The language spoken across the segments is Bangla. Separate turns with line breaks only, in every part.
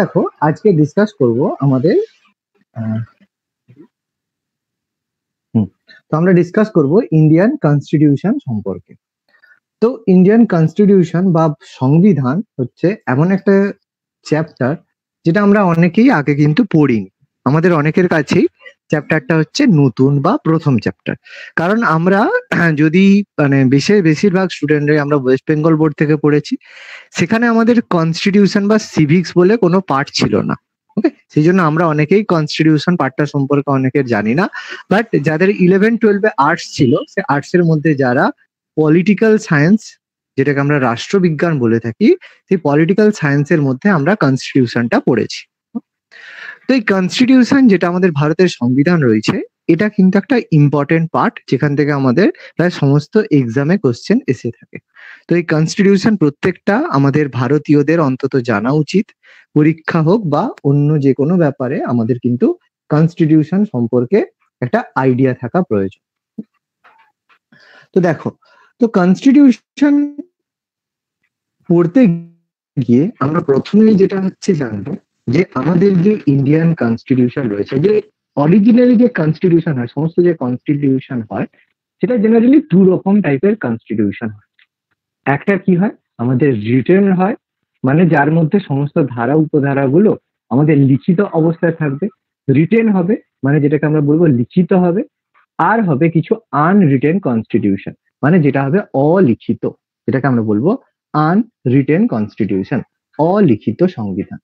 দেখো আজকে ডিসকাস করব আমাদের তো আমরা ডিসকাস করব ইন্ডিয়ান কনস্টিটিউশন সম্পর্কে তো ইন্ডিয়ান কনস্টিটিউশন বা সংবিধান হচ্ছে এমন একটা চ্যাপ্টার যেটা আমরা অনেকেই আগে কিন্তু পড়িনি আমাদের অনেকের কাছেই চ্যাপ্টারটা হচ্ছে নতুন বা প্রথম চ্যাপ্টার কারণ আমরা যদি মানে বিশেষ বেশিরভাগ স্টুডেন্টরাই আমরা ওয়েস্ট বেঙ্গল বোর্ড থেকে পড়েছি সেখানে আমাদের কনস্টিটিউশন বা সিভিক্স বলে কোনো পার্ট ছিল না ওকে সেই জন্য আমরা অনেকেই কনস্টিটিউশন পার্টটা সম্পর্কে অনেকের জানি না বাট যাদের ইলেভেন টুয়েলভে আর্টস ছিল সে আর্টসের মধ্যে যারা পলিটিক্যাল সায়েন্স যেটাকে আমরা রাষ্ট্রবিজ্ঞান বলে থাকি সেই পলিটিক্যাল সায়েন্সের মধ্যে আমরা কনস্টিটিউশনটা পড়েছি তো এই কনস্টিটিউশন যেটা আমাদের ভারতের সংবিধান রয়েছে এটা কিন্তু একটা ইম্পর্টেন্ট পার্ট যেখান থেকে আমাদের প্রায় সমস্ত এক্সামে কোশ্চেন এসে থাকে তো এই কনস্টিটিউশন প্রত্যেকটা আমাদের ভারতীয়দের অন্তত জানা উচিত পরীক্ষা হোক বা অন্য যে কোনো ব্যাপারে আমাদের কিন্তু কনস্টিটিউশন সম্পর্কে একটা আইডিয়া থাকা প্রয়োজন তো দেখো তো কনস্টিটিউশন পড়তে গিয়ে আমরা প্রথমেই যেটা হচ্ছে জানবো যে আমাদের যে ইন্ডিয়ান কনস্টিটিউশন রয়েছে যে অরিজিনালি যে কনস্টিটিউশন হয় সমস্ত যে কনস্টিটিউশন হয় সেটা জেনারেলি দু রকম টাইপের কনস্টিটিউশন হয় একটা কি হয় আমাদের রিটার্ন হয় মানে যার মধ্যে সমস্ত ধারা উপধারাগুলো আমাদের লিখিত অবস্থায় থাকবে রিটেন হবে মানে যেটাকে আমরা বলবো লিখিত হবে আর হবে কিছু আনরিটেন কনস্টিটিউশন মানে যেটা হবে অলিখিত যেটাকে আমরা বলবো আনরিটেন কনস্টিটিউশন অলিখিত সংবিধান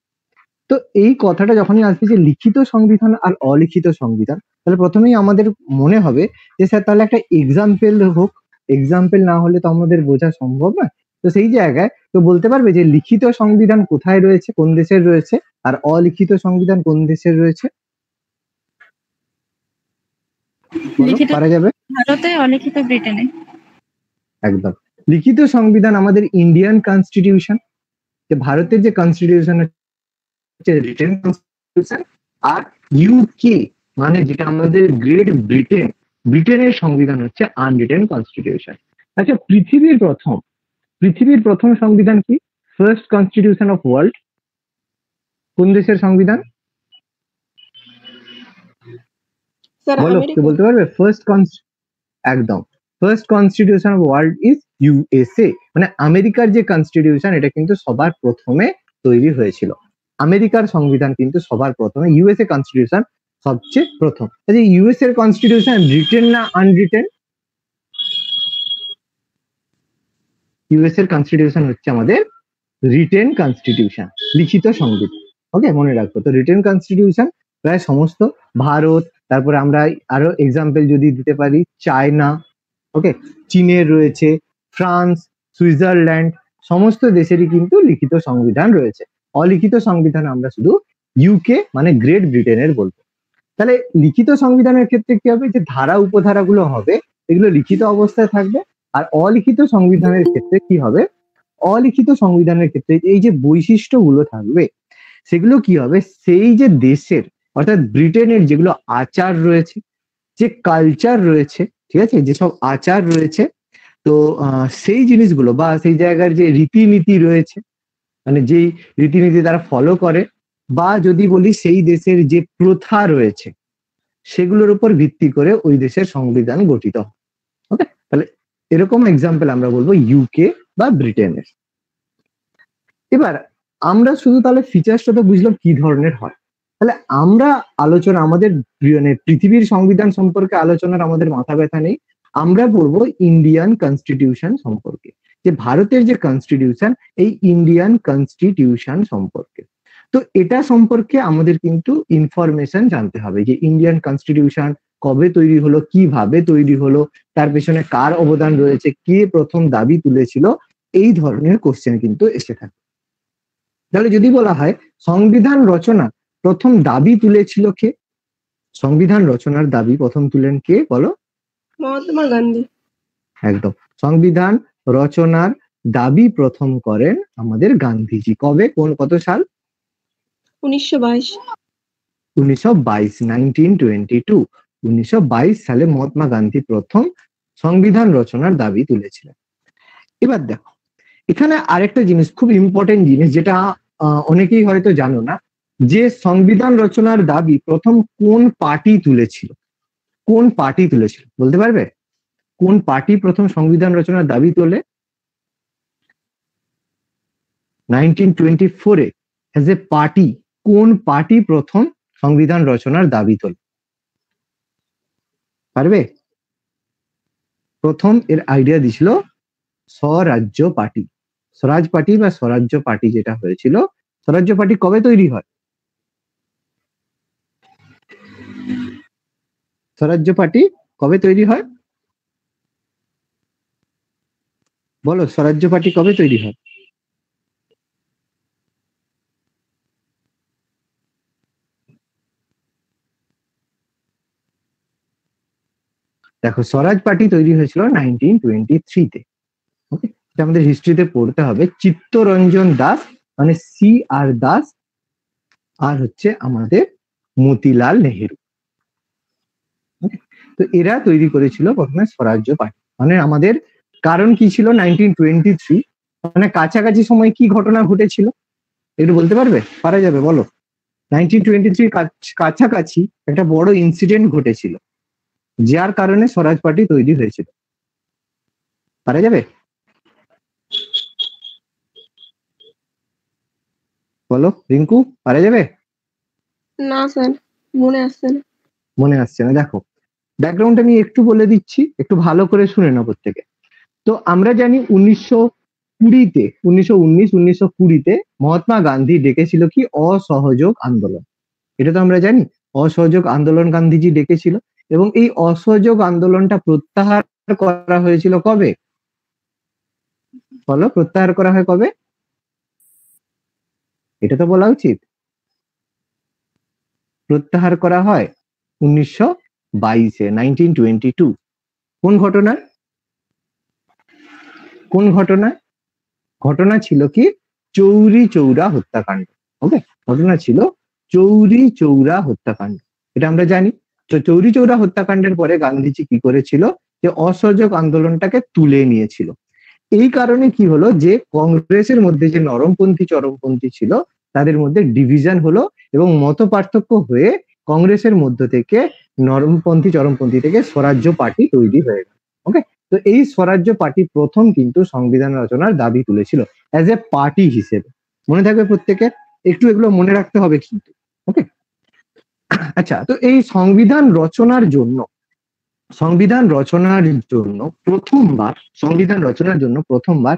তো এই কথাটা যখনই আসবে যে লিখিত সংবিধান আর অলিখিত সংবিধান তাহলে প্রথমেই আমাদের মনে হবে যে স্যার তাহলে একটা এক্সাম্পল হোক এক্সাম্পল না হলে তো আমাদের বোঝা সম্ভব না তো সেই জায়গায় তো বলতে পারবে যে লিখিত সংবিধান কোথায় রয়েছে কোন দেশের রয়েছে আর অলিখিত সংবিধান কোন দেশের রয়েছে যাবে একদম লিখিত সংবিধান আমাদের ইন্ডিয়ান কনস্টিটিউশন যে ভারতের যে কনস্টিটিউশন রিটেন আর ইউকে মানে যেটা আমাদের গ্রেট ব্রিটেন ব্রিটেনের সংবিধান হচ্ছে আনরিটেন কনস্টিটিউশন আচ্ছা পৃথিবীর প্রথম পৃথিবীর প্রথম সংবিধান কি ফার্স্ট কনস্টিটিউশন অফ ওয়ার্ল্ড কোন দেশের সংবিধান বলো বলতে পারবে ফার্স্ট একদম first constitution of world is USA মানে আমেরিকার যে কনস্টিটিউশন এটা কিন্তু সবার প্রথমে তৈরি হয়েছিল আমেরিকার সংবিধান কিন্তু সবার প্রথমে ইউএসএ কনস্টিটিউশন সবচেয়ে প্রথম ইউএস এর কনস্টিটিউশন রিটেন না আনরিটেন ইউএস এর কনস্টিটিউশন হচ্ছে আমাদের রিটেন কনস্টিটিউশন লিখিত সংবিধান ওকে মনে রাখবো তো রিটেন কনস্টিটিউশন প্রায় সমস্ত ভারত তারপরে আমরা আরো এক্সাম্পল যদি দিতে পারি চায়না ওকে চীনের রয়েছে ফ্রান্স সুইজারল্যান্ড সমস্ত দেশেরই কিন্তু লিখিত সংবিধান রয়েছে অলিখিত সংবিধান আমরা শুধু ইউকে মানে গ্রেট ব্রিটেনের বলবো তাহলে লিখিত সংবিধানের ক্ষেত্রে কি হবে যে ধারা উপধারাগুলো হবে এগুলো লিখিত অবস্থায় থাকবে আর অলিখিত সংবিধানের ক্ষেত্রে কি হবে অলিখিত সংবিধানের ক্ষেত্রে এই যে বৈশিষ্ট্যগুলো থাকবে সেগুলো কি হবে সেই যে দেশের অর্থাৎ ব্রিটেনের যেগুলো আচার রয়েছে যে কালচার রয়েছে ঠিক আছে যেসব আচার রয়েছে তো সেই জিনিসগুলো বা সেই জায়গার যে রীতিনীতি রয়েছে মানে যেই রীতিনীতি তারা ফলো করে বা যদি বলি সেই দেশের যে প্রথা রয়েছে সেগুলোর উপর ভিত্তি করে ওই দেশের সংবিধান গঠিত হয় ওকে তাহলে এরকম এক্সাম্পল আমরা বলবো ইউকে বা ব্রিটেনের এবার আমরা শুধু তাহলে ফিচার্সটা তো বুঝলাম কি ধরনের হয় তাহলে আমরা আলোচনা আমাদের মানে পৃথিবীর সংবিধান সম্পর্কে আলোচনার আমাদের মাথা ব্যথা নেই আমরা বলবো ইন্ডিয়ান কনস্টিটিউশন সম্পর্কে যে ভারতের যে কনস্টিটিউশন এই ইন্ডিয়ান কনস্টিটিউশন সম্পর্কে তো এটা সম্পর্কে আমাদের কিন্তু ইনফরমেশন জানতে হবে যে ইন্ডিয়ান কনস্টিটিউশন কবে তৈরি হলো কিভাবে তৈরি হলো তার পেছনে কার অবদান রয়েছে কে প্রথম দাবি তুলেছিল এই ধরনের কোশ্চেন কিন্তু এসে থাকে তাহলে যদি বলা হয় সংবিধান রচনা প্রথম দাবি তুলেছিল কে সংবিধান রচনার দাবি প্রথম তুলেন কে বলো মহাত্মা গান্ধী একদম সংবিধান রচনার দাবি প্রথম করেন আমাদের গান্ধীজি কবে কোন কত সাল উনিশশো বাইশ উনিশশো বাইশ নাইনটিন টোয়েন্টি টু উনিশশো বাইশ সালে মহাত্মা গান্ধী প্রথম সংবিধান রচনার দাবি তুলেছিলেন এবার দেখো এখানে আরেকটা জিনিস খুব ইম্পর্টেন্ট জিনিস যেটা অনেকেই হয়তো জানো না যে সংবিধান রচনার দাবি প্রথম কোন পার্টি তুলেছিল কোন পার্টি তুলেছিল বলতে পারবে কোন পার্টি প্রথম সংবিধান রচনার দাবি তোলে নাইনটিন ফোরে অ্যাজ এ পার্টি কোন পার্টি প্রথম সংবিধান রচনার দাবি তোলে পারবে প্রথম এর আইডিয়া দিছিল স্বরাজ্য পার্টি স্বরাজ পার্টি বা স্বরাজ্য পার্টি যেটা হয়েছিল স্বরাজ্য পার্টি কবে তৈরি হয় স্বরাজ্য পার্টি কবে তৈরি হয় বলো স্বরাজ্য পার্টি কবে তৈরি হয় দেখো স্বরাজ পার্টি তৈরি হয়েছিল নাইনটিন টোয়েন্টি থ্রিতে ওকে এটা আমাদের হিস্ট্রিতে পড়তে হবে চিত্তরঞ্জন দাস মানে সি আর দাস আর হচ্ছে আমাদের মতিলাল নেহেরু তো এরা তৈরি করেছিল প্রথমে স্বরাজ্য পার্টি মানে আমাদের কারণ কি ছিল নাইনটিন টোয়েন্টি থ্রি মানে কাছাকাছি সময় কি ঘটনা ঘটেছিল একটু বলতে পারবে পারা যাবে বলো টোয়েন্টি কাছাকাছি একটা বড় ইনসিডেন্ট ঘটেছিল যার কারণে স্বরাজ পার্টি তৈরি হয়েছিল পারা যাবে বলো রিঙ্কু পারা যাবে না স্যার মনে আসছে না মনে আসছে না দেখো ব্যাকগ্রাউন্ড আমি একটু বলে দিচ্ছি একটু ভালো করে শুনে না প্রত্যেকে তো আমরা জানি উনিশশো কুড়িতে উনিশশো উনিশ উনিশশো কুড়িতে মহাত্মা গান্ধী ডেকেছিল কি অসহযোগ আন্দোলন এটা তো আমরা জানি অসহযোগ আন্দোলন গান্ধীজি ডেকেছিল এবং এই অসহযোগ আন্দোলনটা প্রত্যাহার করা হয়েছিল কবে বলো প্রত্যাহার করা হয় কবে এটা তো বলা উচিত প্রত্যাহার করা হয় উনিশশো বাইশে নাইনটিন টোয়েন্টি টু কোন ঘটনার কোন ঘটনায় ঘটনা ছিল কি চৌরি চৌরা হত্যাকাণ্ড ওকে ঘটনা ছিল চৌরি চৌরা হত্যাকাণ্ড এটা আমরা জানি তো চৌরি চৌরা হত্যাকাণ্ডের পরে গান্ধীজি কি করেছিল যে অসহযোগ আন্দোলনটাকে তুলে নিয়েছিল এই কারণে কি হলো যে কংগ্রেসের মধ্যে যে নরমপন্থী চরমপন্থী ছিল তাদের মধ্যে ডিভিশন হলো এবং মত পার্থক্য হয়ে কংগ্রেসের মধ্য থেকে নরমপন্থী চরমপন্থী থেকে স্বরাজ্য পার্টি তৈরি হয়ে গেল ওকে তো এই স্বরাজ্য পার্টি প্রথম কিন্তু সংবিধান রচনার দাবি তুলেছিল অ্যাজ এ পার্টি হিসেবে মনে থাকবে প্রত্যেকে একটু এগুলো মনে রাখতে হবে কিন্তু ওকে আচ্ছা তো এই সংবিধান রচনার জন্য সংবিধান রচনার জন্য প্রথমবার সংবিধান রচনার জন্য প্রথমবার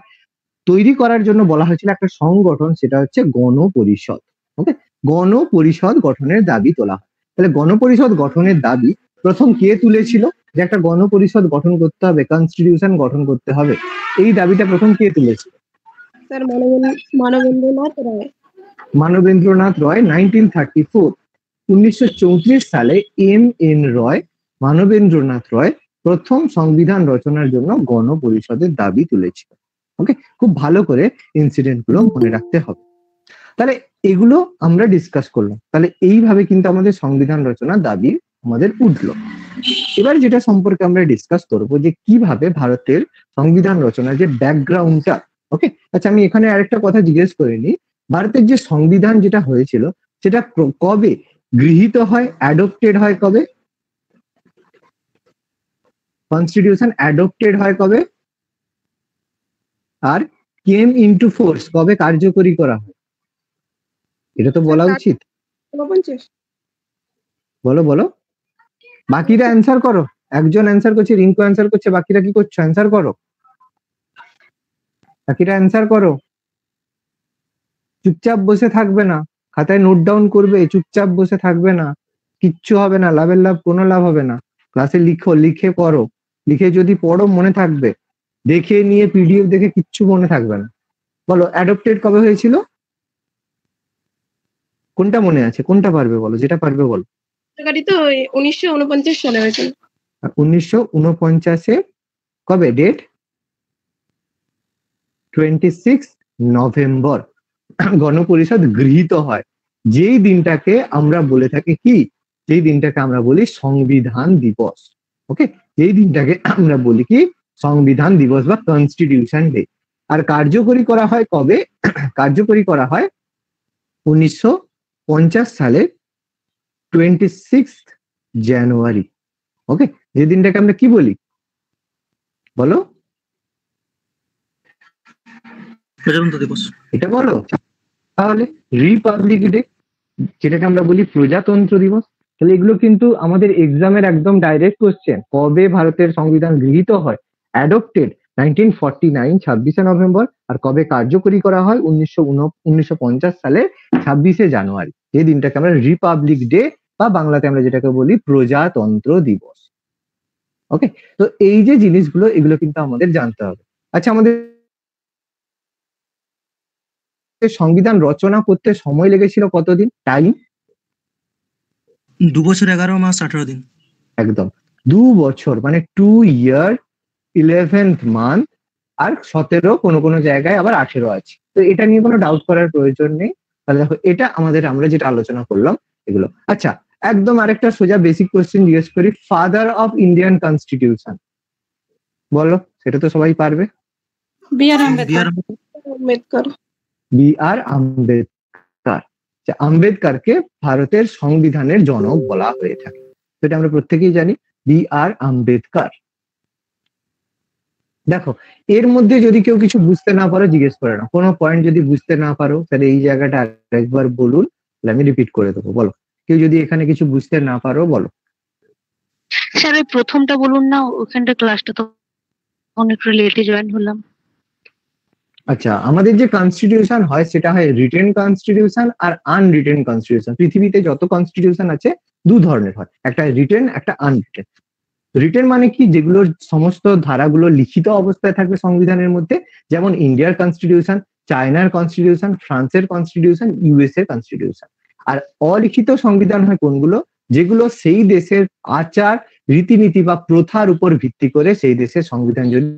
তৈরি করার জন্য বলা হয়েছিল একটা সংগঠন সেটা হচ্ছে গণপরিষদ ওকে গণপরিষদ গঠনের দাবি তোলা হয় তাহলে গণপরিষদ গঠনের দাবি প্রথম কে তুলেছিল যে একটা গণপরিষদ গঠন করতে হবে কনস্টিটিউশন গঠন করতে হবে এই দাবিটা প্রথম কে তুলেছে sir Manabendranath Rai Manabendranath Roy nineteen thirty four উনিশশো সালে এম এন রয় মানবেন্দ্রনাথ রয় প্রথম সংবিধান রচনার জন্য গণপরিষদের দাবি তুলেছিল ওকে খুব ভালো করে ইনসিডেন্ট গুলো মনে রাখতে হবে তাহলে এগুলো আমরা ডিসকাস করলাম তাহলে এইভাবে কিন্তু আমাদের সংবিধান রচনা দাবির আমাদের উঠলো এবার যেটা সম্পর্কে আমরা ডিসকাস করব যে কিভাবে ভারতের সংবিধান রচনার যে ব্যাকগ্রাউন্ডটা ওকে আচ্ছা আমি এখানে আরেকটা কথা জিজ্ঞেস করে নিই ভারতের যে সংবিধান যেটা হয়েছিল সেটা কবে গৃহীত হয় অ্যাডপ্টেড হয় কবে কনস্টিটিউশন অ্যাডপ্টেড হয় কবে আর কেম ইনটু ফোর্স কবে কার্যকরী করা হয় এটা তো বলা উচিত বলো বলো বাকিরা অ্যান্সার করো একজন অ্যান্সার করছে রিঙ্কু অ্যান্সার করছে বাকিরা কি করছো অ্যান্সার করো বাকিরা অ্যান্সার করো চুপচাপ বসে থাকবে না খাতায় নোট ডাউন করবে চুপচাপ বসে থাকবে না কিচ্ছু হবে না লাভের লাভ কোনো লাভ হবে না ক্লাসে লিখো লিখে করো লিখে যদি পড়ো মনে থাকবে দেখে নিয়ে পিডিএফ দেখে কিচ্ছু মনে থাকবে না বলো অ্যাডপ্টেড কবে হয়েছিল কোনটা মনে আছে কোনটা পারবে বলো যেটা পারবে বলো কবে ডেট টোয়েন্টি সিক্স নভেম্বর গণপরিষদ গৃহীত হয় যেই দিনটাকে আমরা বলে থাকি কি যেই দিনটাকে আমরা বলি সংবিধান দিবস ওকে যেই দিনটাকে আমরা বলি কি সংবিধান দিবস বা কনস্টিটিউশন ডে আর কার্যকরী করা হয় কবে কার্যকরী করা হয় উনিশশো সালে টোয়েন্টি সিক্স জানুয়ারি ওকে যে দিনটাকে আমরা কি বলি বলো প্রজাতন্ত্র দিবস এটা বলো তাহলে রিপাবলিক ডে যেটাকে আমরা বলি প্রজাতন্ত্র দিবস তাহলে এগুলো কিন্তু আমাদের এক্সামের একদম ডাইরেক্ট কোশ্চেন কবে ভারতের সংবিধান গৃহীত হয় অ্যাডপ্টেড নাইনটিন ফর্টি নাইন ছাব্বিশে নভেম্বর আর কবে কার্যকরী করা হয় উনিশশো উনিশশো সালে ছাব্বিশে জানুয়ারি এই দিনটাকে আমরা রিপাবলিক ডে বা বাংলাতে আমরা যেটাকে বলি প্রজাতন্ত্র দিবস ওকে তো এই যে জিনিসগুলো এগুলো কিন্তু আমাদের জানতে হবে আচ্ছা আমাদের সংবিধান রচনা করতে সময় লেগেছিল কতদিন টাইম দু বছর এগারো মাস আঠারো দিন একদম দু বছর মানে টু ইয়ার ইলেভেন্থ মান্থ আর সতেরো কোনো কোনো জায়গায় আবার আঠেরো আছে তো এটা নিয়ে কোনো ডাউট করার প্রয়োজন নেই তাহলে দেখো এটা আমাদের আমরা যেটা আলোচনা করলাম এগুলো আচ্ছা একদম আরেকটা সোজা বেসিক কোয়েশ্চেন জিজ্ঞেস করি ফাদার অফ ইন্ডিয়ান কনস্টিটিউশন বলো সেটা তো সবাই পারবে বি আম্বেদকর আম্বেদকর আচ্ছা, আম্বেদকরকে ভারতের সংবিধানের জনক বলা হয়ে থাকে সেটা আমরা প্রত্যেকেই জানি বি আর আম্বেদকর দেখো এর মধ্যে যদি কেউ কিছু বুঝতে না পারো জিজ্ঞেস করে না কোনো পয়েন্ট যদি বুঝতে না পারো তাহলে এই জায়গাটা একবার বলুন আমি রিপিট করে দেবো বলো কেউ যদি এখানে কিছু বুঝতে না পারো বলো স্যার প্রথমটা বলুন না ওখানটা ক্লাসটা তো অনেক লেটে জয়েন হলাম আচ্ছা আমাদের যে কনস্টিটিউশন হয় সেটা হয় রিটেন কনস্টিটিউশন আর আনরিটেন কনস্টিটিউশন পৃথিবীতে যত কনস্টিটিউশন আছে দু ধরনের হয় একটা রিটেন একটা আনরিটেন রিটেন মানে কি যেগুলো সমস্ত ধারাগুলো লিখিত অবস্থায় থাকবে সংবিধানের মধ্যে যেমন ইন্ডিয়ার কনস্টিটিউশন চায়নার কনস্টিটিউশন ফ্রান্সের কনস্টিটিউশন ইউএস এর কনস্টিটিউশন আর অলিখিত সংবিধান হয় কোনগুলো যেগুলো সেই দেশের আচার রীতিনীতি বা প্রথার উপর ভিত্তি করে সেই দেশের সংবিধান যদি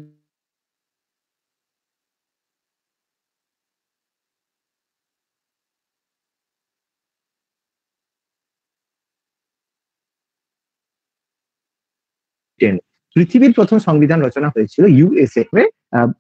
পৃথিবীর প্রথম সংবিধান রচনা হয়েছিল ইউএসএ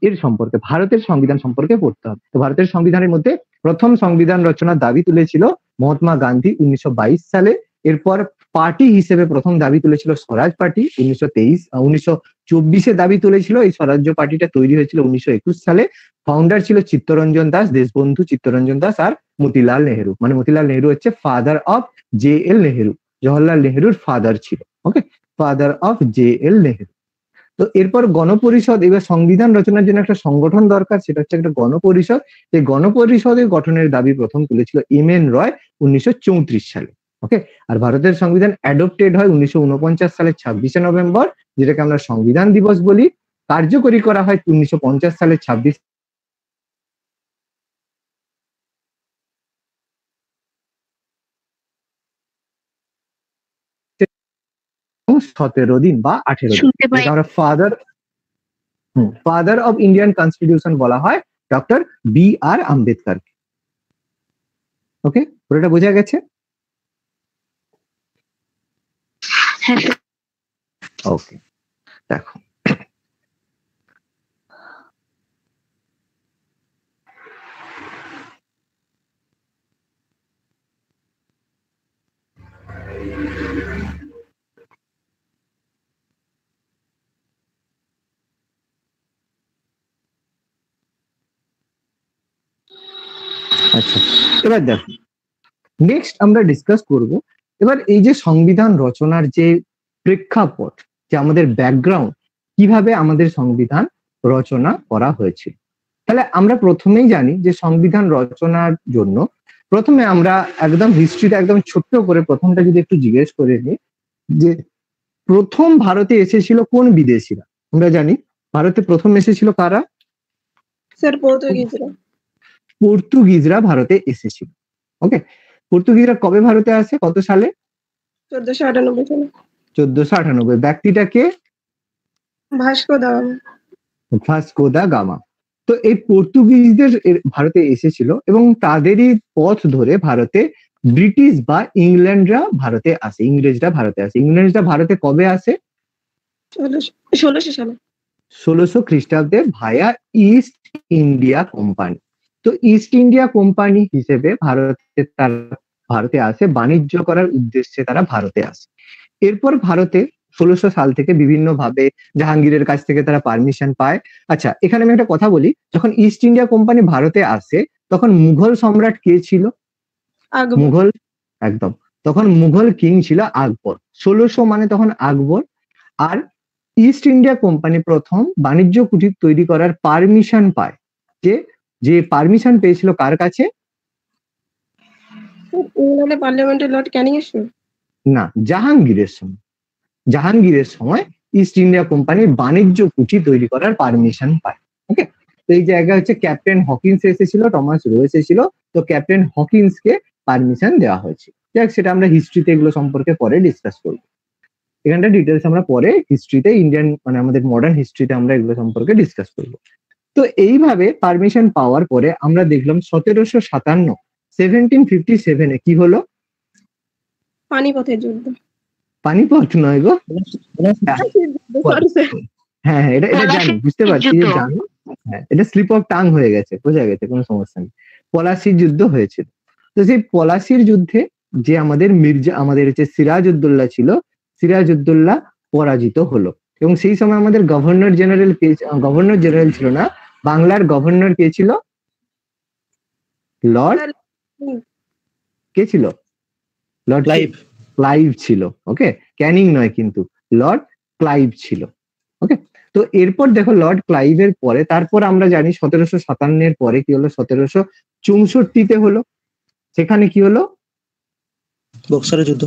এর সম্পর্কে ভারতের সংবিধান সম্পর্কে পড়তে হবে তো ভারতের সংবিধানের মধ্যে প্রথম সংবিধান রচনার দাবি তুলেছিল মহাত্মা গান্ধী উনিশশো সালে এরপর পার্টি হিসেবে প্রথম দাবি তুলেছিল স্বরাজ পার্টি উনিশশো তেইশ উনিশশো চব্বিশে দাবি তুলেছিল এই স্বরাজ্য পার্টিটা তৈরি হয়েছিল উনিশশো একুশ সালে ফাউন্ডার ছিল চিত্তরঞ্জন দাস দেশবন্ধু চিত্তরঞ্জন দাস আর মতিলাল নেহেরু মানে মতিলাল নেহেরু হচ্ছে father of J L Nehru Jawaharlal নেহেরুর ফাদার ছিল okay father of J L Nehru তো এরপর গণপরিষদ এবার সংবিধান রচনার জন্য একটা সংগঠন দরকার সেটা হচ্ছে একটা গণপরিষদ এই গণপরিষদের গঠনের দাবি প্রথম তুলেছিল এম এন রয় উনিশশো সালে ওকে আর ভারতের সংবিধান অ্যাডপ্টেড হয় উনিশশো সালের ছাব্বিশে নভেম্বর যেটাকে আমরা সংবিধান দিবস বলি কার্যকরী করা হয় উনিশশো সালের ছাব্বিশ সতেরো দিন বা আঠেরো দিন আমরা father father of Indian constitution বলা হয় ডক্টর বি আর আম্বেদকরকে ওকে পুরোটা বোঝা গেছে হ্যাঁ, ওকে দেখো আচ্ছা এবার দেখো নেক্সট আমরা ডিসকাস করব এবার এই যে সংবিধান রচনার যে প্রেক্ষাপট যে আমাদের ব্যাকগ্রাউন্ড কিভাবে আমাদের সংবিধান রচনা করা হয়েছিল তাহলে আমরা প্রথমেই জানি যে সংবিধান রচনার জন্য প্রথমে আমরা একদম হিস্ট্রিটা একদম ছোট্ট করে প্রথমটা যদি একটু জিজ্ঞেস করে নিই যে প্রথম ভারতে এসেছিল কোন বিদেশিরা আমরা জানি ভারতে প্রথম এসেছিল কারা স্যার পর্তুগিজরা পর্তুগিজরা ভারতে এসেছিল ওকে পর্তুগিজরা কবে ভারতে আসে কত সালে চোদ্দশো আটানব্বই সালে চোদ্দশো আটানব্বই ব্যক্তিটাকে Vasco da Vasco da Gama তো এই পর্তুগিজদের ভারতে এসেছিল এবং তাদেরই পথ ধরে ভারতে ব্রিটিশ বা ইংল্যান্ডরা ভারতে আসে ইংরেজরা ভারতে আসে ইংল্যান্ডরা ভারতে কবে আসে ষোলোশো সালে ষোলোশো খ্রিস্টাব্দে ভায়া ইস্ট ইন্ডিয়া কোম্পানি তো ইস্ট ইন্ডিয়া কোম্পানি হিসেবে ভারতে তার ভারতে আসে বাণিজ্য করার উদ্দেশ্যে তারা ভারতে আসে এরপর ভারতে ষোলোশো সাল থেকে বিভিন্ন ভাবে জাহাঙ্গীরের কাছ থেকে তারা পারমিশন পায় আচ্ছা এখানে আমি একটা কথা বলি যখন ইস্ট ইন্ডিয়া কোম্পানি ভারতে আসে তখন মুঘল সম্রাট কে ছিল মুঘল একদম তখন মুঘল কিং ছিল আকবর ষোলোশো মানে তখন আকবর আর ইস্ট ইন্ডিয়া কোম্পানি প্রথম বাণিজ্য কুটির তৈরি করার পারমিশন পায় যে যে পারমিশন পেয়েছিল কার কাছে ইংল্যান্ডে লর্ড ক্যানিং এর না জাহাঙ্গীরের সময় জাহাঙ্গীরের সময় ইস্ট ইন্ডিয়া কোম্পানির বাণিজ্য কুচি তৈরি করার পারমিশন পায় ওকে তো এই জায়গা হচ্ছে ক্যাপ্টেন হকিন্স এসেছিল টমাস রো এসেছিল তো ক্যাপ্টেন হকিন্স কে পারমিশন দেওয়া হয়েছে দেখ সেটা আমরা হিস্ট্রিতে এগুলো সম্পর্কে পরে ডিসকাস করবো এখানটা ডিটেলস আমরা পরে হিস্ট্রিতে ইন্ডিয়ান মানে আমাদের মডার্ন হিস্ট্রিতে আমরা এগুলো সম্পর্কে ডিসকাস করবো তো এইভাবে পারমিশন পাওয়ার পরে আমরা দেখলাম সতেরোশো সাতান্ন সেভেন্টিন ফিফটি সেভেনে কি হলো পানিপথের যুদ্ধ পানিপথ নয় গো হ্যাঁ, হ্যাঁ এটা এটা জানি বুঝতে পারছি যে এটা স্লিপ অফ টাং হয়ে গেছে বোঝা গেছে কোনো সমস্যা নেই পলাশির যুদ্ধ হয়েছিল তো সেই পলাশির যুদ্ধে যে আমাদের মির্জা আমাদের হচ্ছে সিরাজউদ্দৌলা ছিল সিরাজউদ্দৌলা পরাজিত হলো এবং সেই সময় আমাদের গভর্নর জেনারেল গভর্নর জেনারেল ছিল না বাংলার গভর্নর কে ছিল লর্ড কে ছিল লর্ড ক্লাইভ ক্লাইভ ছিল ওকে ক্যানিং নয় কিন্তু লর্ড ক্লাইভ ছিল ওকে তো এরপর দেখো লর্ড ক্লাইভের পরে তারপর আমরা জানি সতেরোশো সাতান্নের পরে কি হলো সতেরোশো চৌষট্টিতে হলো সেখানে কি হলো বক্সারের যুদ্ধ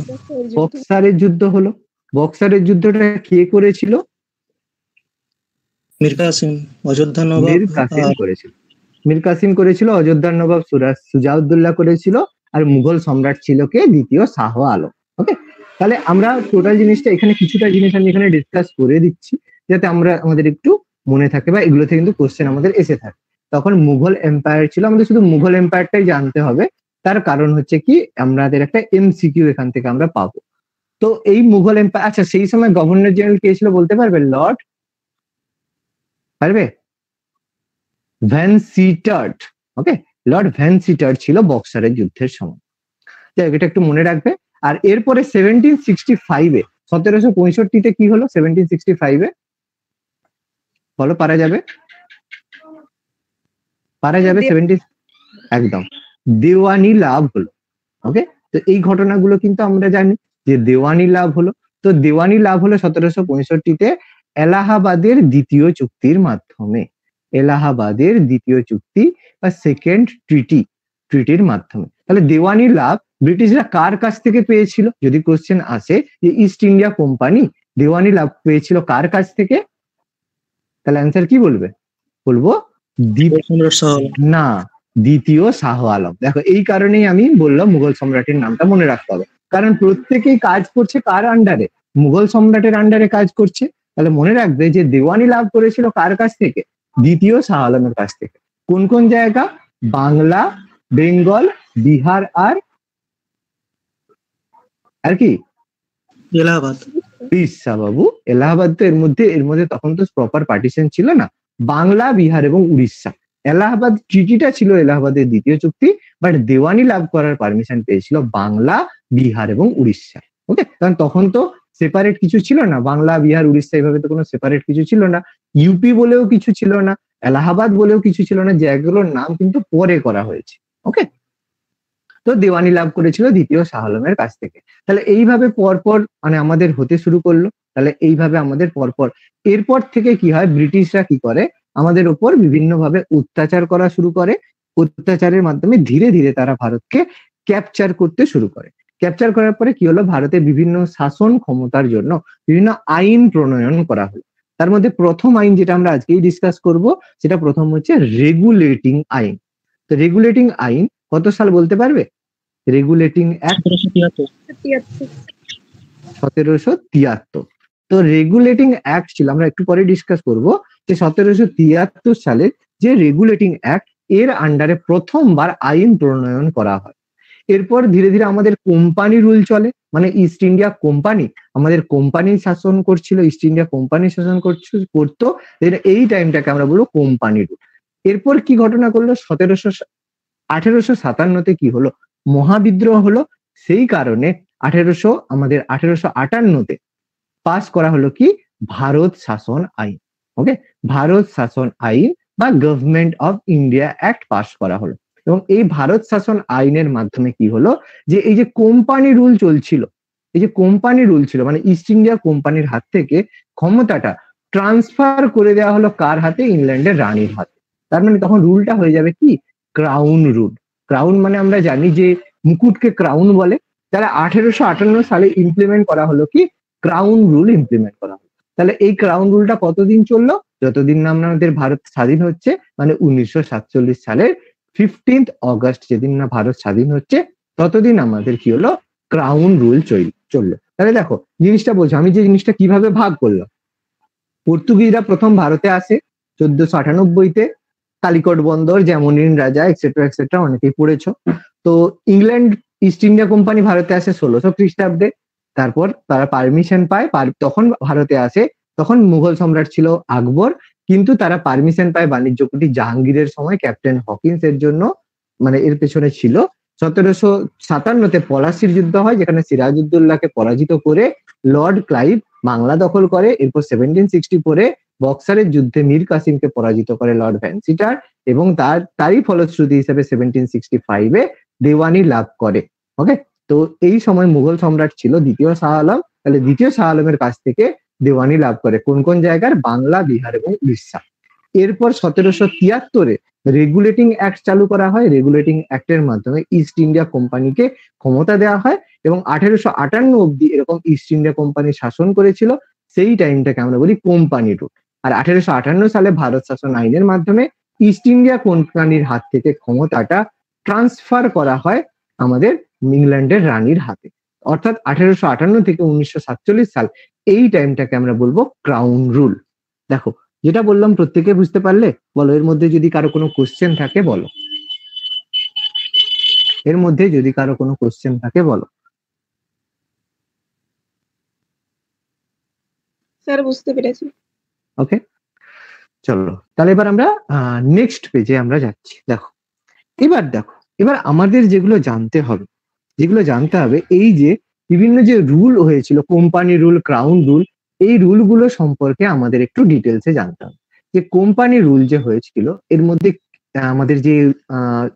বক্সারের যুদ্ধ হলো বক্সারের যুদ্ধটা কে করেছিল মীর কাসিম অযোধ্যা নবাব মীর কাসিম করেছিল মীর কাসিম করেছিল অযোধ্যার নবাব সুজাউদ্দুল্লাহ করেছিল আর মুঘল সম্রাট ছিল কে দ্বিতীয় শাহ আলম ওকে তাহলে আমরা টোটাল জিনিসটা এখানে কিছুটা জিনিস আমি এখানে ডিসকাস করে দিচ্ছি যাতে আমরা আমাদের একটু মনে থাকে বা এগুলো থেকে কিন্তু কোশ্চেন আমাদের এসে থাকে তখন মুঘল এম্পায়ার ছিল আমাদের শুধু মুঘল এম্পায়ারটাই জানতে হবে তার কারণ হচ্ছে কি আমাদের একটা এমসিকিউ এখান থেকে আমরা পাবো তো এই মুঘল এম্পায়ার আচ্ছা সেই সময় গভর্নর জেনারেল কে ছিল বলতে পারবে লর্ড পারবে ভ্যানসিটার্ট ওকে লর্ড ভ্যানসিটার্ট ছিল বক্সারের যুদ্ধের সময় যাই এটা একটু মনে রাখবে আর এরপরে সেভেন্টিন সিক্সটি ফাইভে সতেরোশো পঁয়ষট্টিতে কি হলো সেভেন্টিন সিক্সটি ফাইভে বলো পারা যাবে পারা যাবে সেভেন্টি একদম দেওয়ানি লাভ হলো ওকে তো এই ঘটনাগুলো কিন্তু আমরা জানি যে দেওয়ানি লাভ হলো তো দেওয়ানি লাভ হলো সতেরোশো পঁয়ষট্টিতে এলাহাবাদের দ্বিতীয় চুক্তির মাধ্যমে এলাহাবাদের দ্বিতীয় চুক্তি বা সেকেন্ড ট্রিটি ট্রিটির মাধ্যমে তাহলে দেওয়ানি লাভ ব্রিটিশরা কার কাছ থেকে পেয়েছিল যদি কোশ্চেন আসে যে ইস্ট ইন্ডিয়া কোম্পানি দেওয়ানি লাভ পেয়েছিল কার কাছ থেকে তাহলে অ্যান্সার কি বলবে বলবো না দ্বিতীয় শাহ আলম দেখো এই কারণেই আমি বললাম মুঘল সম্রাটের নামটা মনে রাখতে হবে কারণ প্রত্যেকেই কাজ করছে কার আন্ডারে মুঘল সম্রাটের আন্ডারে কাজ করছে তাহলে মনে রাখবে যে দেওয়ানি লাভ করেছিল কার কাছ থেকে দ্বিতীয় শাহ আলমের কাছ থেকে কোন কোন জায়গা বাংলা বেঙ্গল বিহার আর আর কি এলাহাবাদ উড়িষ্যা বাবু এলাহাবাদ তো এর মধ্যে এর মধ্যে তখন তো প্রপার পার্টিশন ছিল না বাংলা বিহার এবং উড়িষ্যা এলাহাবাদ ট্রিটিটা ছিল এলাহাবাদের দ্বিতীয় চুক্তি বাট দেওয়ানি লাভ করার পারমিশন পেয়েছিল বাংলা বিহার এবং উড়িষ্যা ওকে কারণ তখন তো সেপারেট কিছু ছিল না বাংলা বিহার উড়িষ্যা এইভাবে তো কোনো সেপারেট কিছু ছিল না ইউপি বলেও কিছু ছিল না এলাহাবাদ বলেও কিছু ছিল না জায়গাগুলোর নাম কিন্তু পরে করা হয়েছে ওকে তো দেওয়ানি লাভ করেছিল দ্বিতীয় শাহলমের কাছ থেকে তাহলে এইভাবে পরপর মানে আমাদের হতে শুরু করলো তাহলে এইভাবে আমাদের পরপর এরপর থেকে কি হয় ব্রিটিশরা কি করে আমাদের ওপর বিভিন্নভাবে অত্যাচার করা শুরু করে অত্যাচারের মাধ্যমে ধীরে ধীরে তারা ভারতকে ক্যাপচার করতে শুরু করে ক্যাপচার করার পরে কি হলো ভারতে বিভিন্ন শাসন ক্ষমতার জন্য বিভিন্ন আইন প্রণয়ন করা হলো তার মধ্যে প্রথম আইন যেটা আমরা আজকেই ডিসকাস করব সেটা প্রথম হচ্ছে রেগুলেটিং আইন তো রেগুলেটিং আইন কত সাল বলতে পারবে রেগুলেটিং সতেরোশো তিয়াত্তর তো রেগুলেটিং অ্যাক্ট ছিল আমরা একটু পরে ডিসকাস করব যে সতেরোশো তিয়াত্তর সালের যে রেগুলেটিং অ্যাক্ট এর আন্ডারে প্রথমবার আইন প্রণয়ন করা হয় এরপর ধীরে ধীরে আমাদের কোম্পানি রুল চলে মানে ইস্ট ইন্ডিয়া কোম্পানি আমাদের কোম্পানি শাসন করছিল ইস্ট ইন্ডিয়া কোম্পানি শাসন করছে করতো এই টাইমটাকে আমরা বলবো কোম্পানি রুল এরপর কি ঘটনা করলো সতেরোশো আঠেরোশো সাতান্নতে কি হলো মহাবিদ্রোহ হলো সেই কারণে আঠেরোশো আমাদের আঠেরোশো আটান্নতে পাস করা হলো কি ভারত শাসন আইন ওকে ভারত শাসন আইন বা government of India act pass করা হলো এবং এই ভারত শাসন আইনের মাধ্যমে কি হলো যে এই যে কোম্পানি রুল চলছিল এই যে কোম্পানি রুল ছিল মানে ইস্ট ইন্ডিয়া কোম্পানির হাত থেকে ক্ষমতাটা ট্রান্সফার করে দেওয়া হলো কার হাতে ইংল্যান্ডের রানীর হাতে তার মানে তখন রুলটা হয়ে যাবে কি ক্রাউন রুল ক্রাউন মানে আমরা জানি যে মুকুটকে ক্রাউন বলে তাহলে আঠেরোশো আটান্ন সালে ইমপ্লিমেন্ট করা হলো কি ক্রাউন রুল ইমপ্লিমেন্ট করা হলো তাহলে এই ক্রাউন রুলটা কতদিন চললো যতদিন না আমাদের ভারত স্বাধীন হচ্ছে মানে উনিশশো সাতচল্লিশ সালের ফিফটিন্থ অগস্ট যেদিন না ভারত স্বাধীন হচ্ছে ততদিন আমাদের কি হলো ক্রাউন রুল চল চললো তাহলে দেখো জিনিসটা বলছো আমি যে জিনিসটা কিভাবে ভাগ করলাম পর্তুগিজরা প্রথম ভারতে আসে চোদ্দশো আটানব্বইতে কালিকট বন্দর ইন রাজা এক্সেট্রা এক্সেট্রা অনেকেই পড়েছ তো ইংল্যান্ড ইস্ট ইন্ডিয়া কোম্পানি ভারতে আসে ষোলোশো খ্রিস্টাব্দে তারপর তারা পারমিশন পায় তখন ভারতে আসে তখন মুঘল সম্রাট ছিল আকবর কিন্তু তারা পারমিশন পায় বাণিজ্য কুটি জাহাঙ্গীরের সময় ক্যাপ্টেন হকিন্স এর জন্য মানে এর পেছনে ছিল সতেরোশো সাতান্নতে পলাশির যুদ্ধ হয় যেখানে সিরাজউদ্দৌলাকে পরাজিত করে লর্ড ক্লাইভ বাংলা দখল করে এরপর সেভেন্টিন সিক্সটি ফোরে বক্সারের যুদ্ধে মীর কাসিমকে পরাজিত করে লর্ড ভ্যানসিটার এবং তার তারই ফলশ্রুতি হিসেবে সেভেন্টিন সিক্সটি ফাইভে দেওয়ানি লাভ করে ওকে তো এই সময় মুঘল সম্রাট ছিল দ্বিতীয় শাহ আলম তাহলে দ্বিতীয় শাহ আলমের কাছ থেকে দেওয়ানি লাভ করে কোন কোন জায়গার বাংলা বিহার এবং উড়িষ্যা এরপর সতেরোশো তিয়াত্তরে রেগুলেটিং অ্যাক্ট চালু করা হয় রেগুলেটিং অ্যাক্টের মাধ্যমে ইস্ট ইন্ডিয়া কোম্পানিকে ক্ষমতা দেওয়া হয় এবং আঠেরোশো আটান্ন অব্দি এরকম ইস্ট ইন্ডিয়া কোম্পানি শাসন করেছিল সেই টাইমটাকে আমরা বলি কোম্পানি রুট আর আঠেরোশো আটান্ন সালে ভারত শাসন আইনের মাধ্যমে ইস্ট ইন্ডিয়া কোম্পানির হাত থেকে ক্ষমতাটা ট্রান্সফার করা হয় আমাদের ইংল্যান্ডের রানীর হাতে অর্থাৎ আঠারোশো আটান্ন থেকে উনিশশো সাতচল্লিশ সাল এই টাইমটাকে আমরা বলবো ক্রাউন রুল দেখো যেটা বললাম প্রত্যেকে বুঝতে পারলে বলো এর মধ্যে যদি কারো কোনো কোশ্চেন থাকে বলো এর মধ্যে যদি কারো কোনো কোশ্চেন থাকে বলো স্যার বুঝতে পেরেছি ওকে চলো তাহলে এবার আমরা নেক্সট পেজে আমরা যাচ্ছি দেখো এবার দেখো এবার আমাদের যেগুলো জানতে হবে যেগুলো জানতে হবে এই যে বিভিন্ন যে রুল হয়েছিল কোম্পানি রুল ক্রাউন রুল এই রুলগুলো সম্পর্কে আমাদের একটু ডিটেলসে জানতে হবে যে কোম্পানি রুল যে হয়েছিল এর মধ্যে আমাদের যে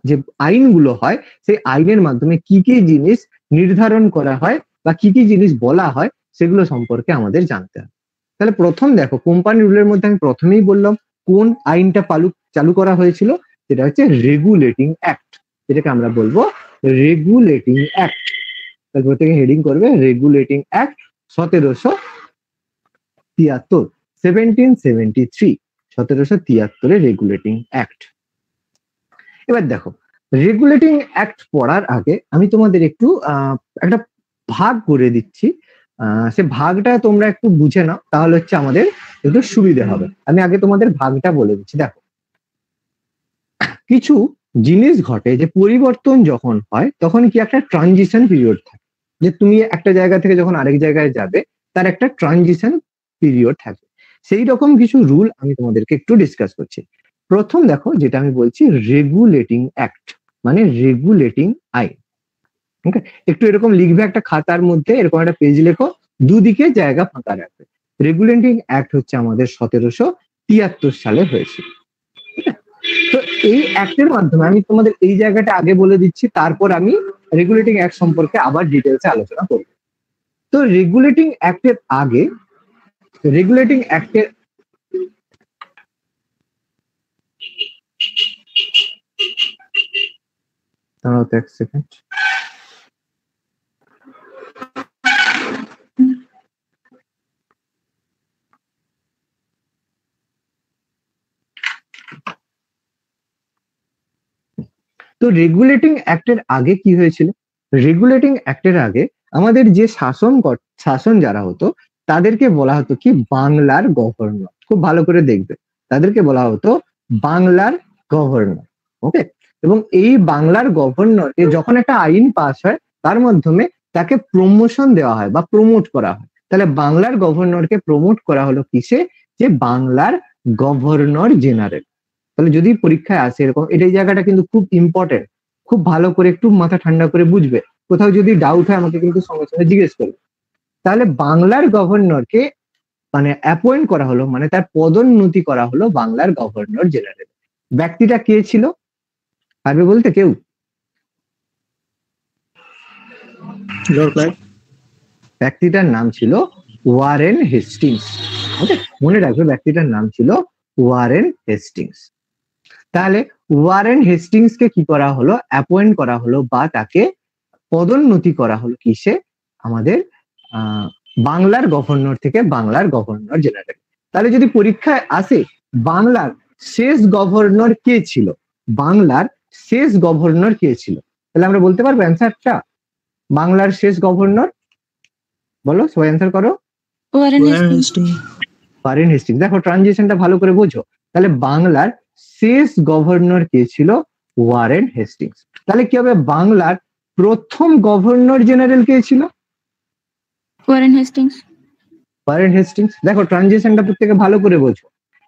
যে আইনগুলো হয় সেই আইনের মাধ্যমে কি কি জিনিস নির্ধারণ করা হয় বা কি কি জিনিস বলা হয় সেগুলো সম্পর্কে আমাদের জানতে হবে তাহলে প্রথম দেখো কোম্পানি রুলের মধ্যে আমি প্রথমেই বললাম কোন আইনটা পালু চালু করা হয়েছিল সেটা হচ্ছে রেগুলেটিং অ্যাক্ট যেটাকে আমরা বলবো রেগুলেটিং অ্যাক্ট তারপর থেকে হেডিং করবে রেগুলেটিং অ্যাক্ট সতেরোশো তিয়াত্তর সেভেন্টিন সেভেন্টি থ্রি সতেরোশো তিয়াত্তরে রেগুলেটিং অ্যাক্ট এবার দেখো রেগুলেটিং অ্যাক্ট পড়ার আগে আমি তোমাদের একটু একটা ভাগ করে দিচ্ছি সে ভাগটা তোমরা একটু বুঝে নাও তাহলে হচ্ছে আমাদের একটু সুবিধে হবে আমি আগে তোমাদের ভাগটা বলে দিচ্ছি দেখো কিছু জিনিস ঘটে যে পরিবর্তন যখন হয় তখন কি একটা ট্রানজিশন পিরিয়ড থাকে যে তুমি একটা জায়গা থেকে যখন আরেক জায়গায় যাবে তার একটা ট্রানজিশন পিরিয়ড থাকে সেই রকম কিছু রুল আমি তোমাদেরকে একটু ডিসকাস করছি প্রথম দেখো যেটা আমি বলছি রেগুলেটিং অ্যাক্ট মানে রেগুলেটিং আইন একটু এরকম লিখবে একটা খাতার মধ্যে এরকম একটা পেজ লেখো দুদিকে জায়গা ফাঁকা রাখবে রেগুলেটিং অ্যাক্ট হচ্ছে আমাদের সতেরোশো তিয়াত্তর সালে হয়েছিল এই অ্যাক্টের মাধ্যমে আমি তোমাদের এই জায়গাটা আগে বলে দিচ্ছি তারপর আমি রেগুলেটিং অ্যাক্ট সম্পর্কে আবার ডিটেলসে আলোচনা করব তো রেগুলেটিং অ্যাক্টের আগে রেগুলেটিং অ্যাক্টের দাঁড়াও এক সেকেন্ড তো রেগুলেটিং অ্যাক্টের আগে কি হয়েছিল রেগুলেটিং অ্যাক্টের আগে আমাদের যে শাসন শাসন যারা হতো তাদেরকে বলা হতো কি বাংলার গভর্নর খুব ভালো করে দেখবে তাদেরকে বলা হতো বাংলার গভর্নর ওকে এবং এই বাংলার গভর্নর যখন একটা আইন পাস হয় তার মাধ্যমে তাকে প্রমোশন দেওয়া হয় বা প্রমোট করা হয় তাহলে বাংলার গভর্নরকে প্রমোট করা হলো কিসে যে বাংলার গভর্নর জেনারেল তাহলে যদি পরীক্ষায় আসে এরকম এই জায়গাটা কিন্তু খুব ইম্পর্টেন্ট খুব ভালো করে একটু মাথা ঠান্ডা করে বুঝবে কোথাও যদি ডাউট হয় আমাকে কিন্তু সঙ্গে সঙ্গে জিজ্ঞেস করবে তাহলে বাংলার গভর্নরকে মানে অ্যাপয়েন্ট করা হলো মানে তার পদোন্নতি করা হলো বাংলার গভর্নর জেনারেল ব্যক্তিটা কে ছিল পারবে বলতে কেউ ব্যক্তিটার নাম ছিল ওয়ারেন হেস্টিংস মনে রাখবে ব্যক্তিটার নাম ছিল ওয়ারেন হেস্টিংস তাহলে ওয়ারেন হেস্টিংস কে কি করা হলো অ্যাপয়েন্ট করা হলো বা তাকে পদোন্নতি করা হলো কিসে আমাদের বাংলার গভর্নর থেকে বাংলার গভর্নর জেনারেল তাহলে যদি পরীক্ষায় আসে বাংলার শেষ গভর্নর কে ছিল বাংলার শেষ গভর্নর কে ছিল তাহলে আমরা বলতে পারবো অ্যান্সারটা বাংলার শেষ গভর্নর বলো সবাই অ্যান্সার করো ওয়ারেন হেস্টিংস দেখো ট্রানজিশনটা ভালো করে বোঝো তাহলে বাংলার শেষ গভর্নর কে ছিল ওয়ারেন হেস্টিংস তাহলে কি হবে বাংলার প্রথম গভর্নর জেনারেল কে ছিল ওয়ারেন হেস্টিংস ওয়ারেন হেস্টিংস দেখো ট্রানজিশনটা প্রত্যেকে ভালো করে বোঝো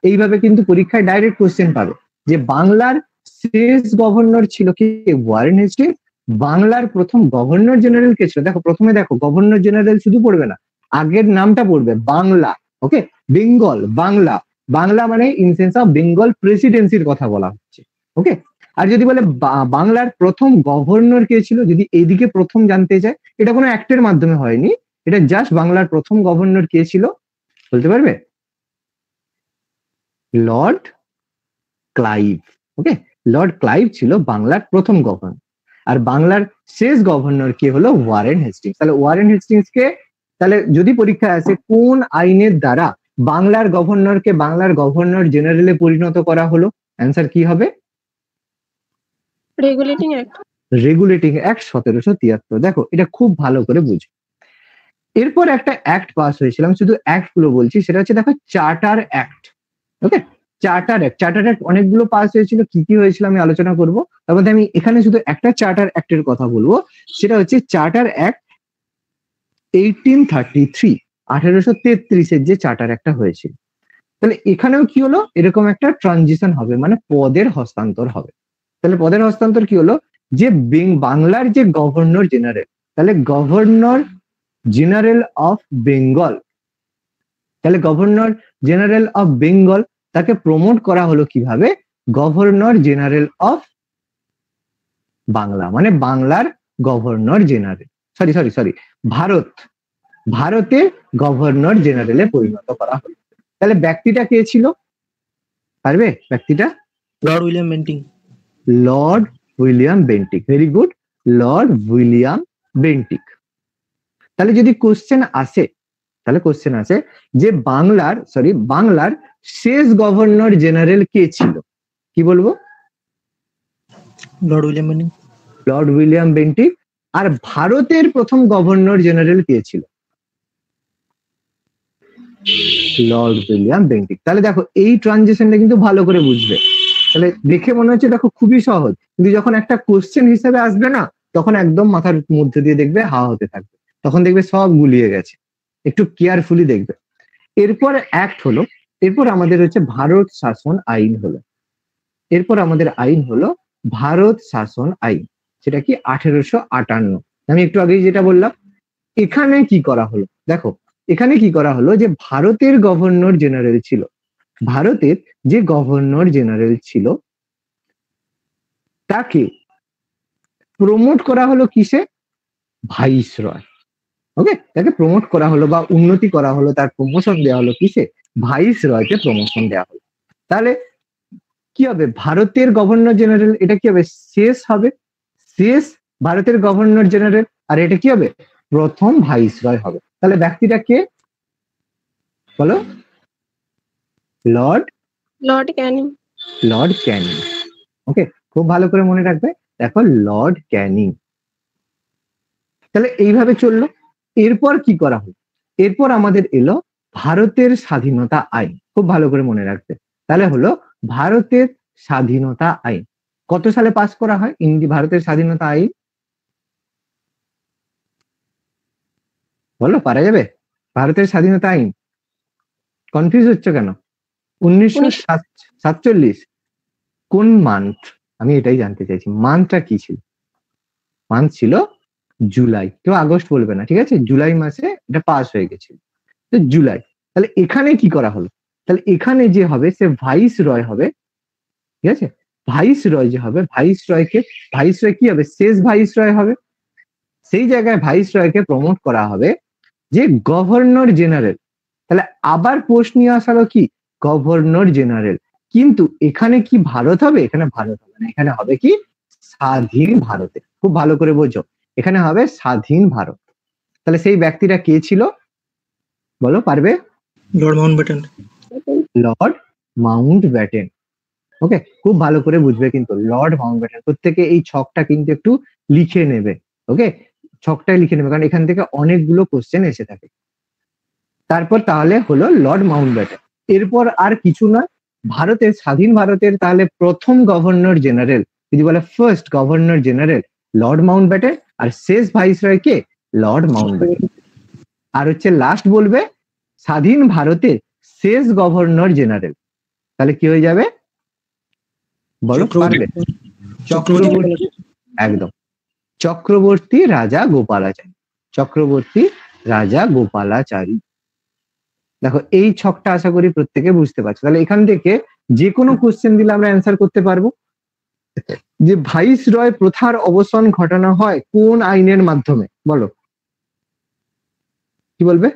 এইভাবে কিন্তু পরীক্ষায় ডাইরেক্ট কোশ্চেন পাবে যে বাংলার শেষ গভর্নর ছিল কি ওয়ারেন হেস্টিংস বাংলার প্রথম গভর্নর জেনারেল কে ছিল দেখো প্রথমে দেখো গভর্নর জেনারেল শুধু পড়বে না আগের নামটা পড়বে বাংলা ওকে বেঙ্গল বাংলা বাংলা মানে ইন সেন্স অফ বেঙ্গল প্রেসিডেন্সির কথা বলা হচ্ছে ওকে আর যদি বলে বাংলার প্রথম গভর্নর কে ছিল যদি এইদিকে প্রথম জানতে চায় এটা কোনো অ্যাক্টের মাধ্যমে হয়নি এটা জাস্ট বাংলার প্রথম গভর্নর কে ছিল বলতে পারবে lord Clive okay lord Clive ছিল বাংলার প্রথম গভর্নর আর বাংলার শেষ গভর্নর কে হলো ওয়ারেন হেস্টিংস তাহলে ওয়ারেন হেস্টিংস কে তাহলে যদি পরীক্ষা আসে কোন আইনের দ্বারা বাংলার গভর্নরকে বাংলার গভর্নর জেনারেলে পরিণত করা হলো অ্যান্সার কি হবে রেগুলেটিং অ্যাক্ট রেগুলেটিং অ্যাক্ট সতেরোশো তিয়াত্তর দেখো এটা খুব ভালো করে বুঝে এরপর একটা অ্যাক্ট পাস হয়েছিলাম শুধু অ্যাক্ট গুলো বলছি সেটা হচ্ছে দেখো charter act okay charter act charter act অনেকগুলো পাস হয়েছিল কি কি হয়েছিল আমি আলোচনা করব তার মধ্যে আমি এখানে শুধু একটা চার্টার অ্যাক্টের কথা বলবো সেটা হচ্ছে charter act eighteen thirty three আঠারোশো তেত্রিশের যে চার্টার একটা হয়েছিল তাহলে এখানেও কি হলো এরকম একটা ট্রানজিশন হবে মানে পদের হস্তান্তর হবে তাহলে পদের হস্তান্তর কি হলো যে বাংলার যে গভর্নর জেনারেল তাহলে গভর্নর জেনারেল অফ বেঙ্গল তাহলে গভর্নর জেনারেল অফ বেঙ্গল তাকে প্রমোট করা হলো কিভাবে গভর্নর জেনারেল অফ বাংলা মানে বাংলার governor general sorry sorry sorry Bharat ভারতে গভর্নর জেনারেলে পরিণত করা হলো তাহলে ব্যক্তিটা কে ছিল পারবে ব্যক্তিটা lord William Bentinck lord William Bentinck very good lord William Bentinck তাহলে যদি কোশ্চেন আসে তাহলে কোশ্চেন আছে যে বাংলার সরি বাংলার শেষ গভর্নর জেনারেল কে ছিল কি বলবো lord William lord William Bentinck আর ভারতের প্রথম গভর্নর জেনারেল কে ছিল লর্ড উইলিয়াম বেন্টিক তাহলে দেখো এই ট্রানজেকশনটা কিন্তু ভালো করে বুঝবে তাহলে দেখে মনে হচ্ছে দেখো খুবই সহজ কিন্তু যখন একটা কোশ্চেন হিসেবে আসবে না তখন একদম মাথার মধ্যে দিয়ে দেখবে হা হতে থাকবে তখন দেখবে সব গুলিয়ে গেছে একটু কেয়ারফুলি দেখবে এরপর অ্যাক্ট হলো এরপর আমাদের হচ্ছে ভারত শাসন আইন হলো এরপর আমাদের আইন হলো ভারত শাসন আইন সেটা কি আঠেরোশো আটান্ন আমি একটু আগেই যেটা বললাম এখানে কি করা হলো দেখো এখানে কি করা হলো যে ভারতের গভর্নর জেনারেল ছিল ভারতের যে গভর্নর জেনারেল ছিল তাকে প্রমোট করা হলো কিসে ভাইস রয় ওকে তাকে প্রমোট করা হলো বা উন্নতি করা হলো তার প্রমোশন দেওয়া হলো কিসে ভাইস রয়কে প্রমোশন দেওয়া হলো তাহলে কি হবে ভারতের গভর্নর জেনারেল এটা কি হবে শেষ হবে শেষ ভারতের গভর্নর জেনারেল আর এটা কি হবে প্রথম ভাইস রয় হবে তাহলে ব্যক্তিটা কে বলো lord lord Canning lord Canning okay খুব ভালো করে মনে রাখবে দেখো লর্ড ক্যানিং তাহলে এইভাবে চললো এরপর কি করা হলো এরপর আমাদের এলো ভারতের স্বাধীনতা আইন খুব ভালো করে মনে রাখবে তাহলে হলো ভারতের স্বাধীনতা আইন কত সালে পাস করা হয় ভারতের স্বাধীনতা আইন বলো পারা যাবে ভারতের স্বাধীনতা আইন কনফিউজ হচ্ছে কেন উনিশশো সাতচল্লিশ কোন মান্থ আমি এটাই জানতে চাইছি মান্থটা কি ছিল মান্থ ছিল জুলাই কেউ আগস্ট বলবে না ঠিক আছে জুলাই মাসে এটা পাস হয়ে গেছিল তো জুলাই তাহলে এখানে কি করা হলো তাহলে এখানে যে হবে সে ভাইস রয় হবে ঠিক আছে ভাইস রয় যে হবে ভাইস রয়কে ভাইস রয় কি হবে শেষ ভাইস রয় হবে সেই জায়গায় ভাইস রয়কে প্রমোট করা হবে যে গভর্নর জেনারেল তাহলে আবার পোস্ট নিয়ে আসালো কি গভর্নর জেনারেল কিন্তু এখানে কি ভারত হবে এখানে ভারত হবে না এখানে হবে কি স্বাধীন ভারতে খুব ভালো করে বোঝো এখানে হবে স্বাধীন ভারত তাহলে সেই ব্যক্তিরা কে ছিল বলো পারবে lord Mountbatten lord Mountbatten okay খুব ভালো করে বুঝবে কিন্তু লর্ড মাউন্ট ব্যাটেন প্রত্যেকে এই ছকটা কিন্তু একটু লিখে নেবে ওকে ছকটাই লিখে নেবে কারণ এখান থেকে অনেকগুলো কোশ্চেন এসে থাকে তারপর তাহলে হলো লর্ড ব্যাটার এরপর আর কিছু না ভারতের স্বাধীন ভারতের তাহলে প্রথম গভর্নর জেনারেল যদি বলে first governor general lord Mountbatten আর শেষ ভাইস রয় কে লর্ড ব্যাটার আর হচ্ছে লাস্ট বলবে স্বাধীন ভারতের শেষ গভর্নর জেনারেল তাহলে কি হয়ে যাবে বলো পারবে একদম চক্রবর্তী রাজা গোপালাচারী চক্রবর্তী রাজা গোপালাচারী দেখো এই ছকটা আশা করি প্রত্যেকে বুঝতে পারছো তাহলে এখান থেকে যে কোনো কোশ্চেন দিলে আমরা অ্যান্সার করতে পারবো যে ভাইস রয় প্রথার অবসান ঘটানো হয় কোন আইনের মাধ্যমে বলো কি বলবে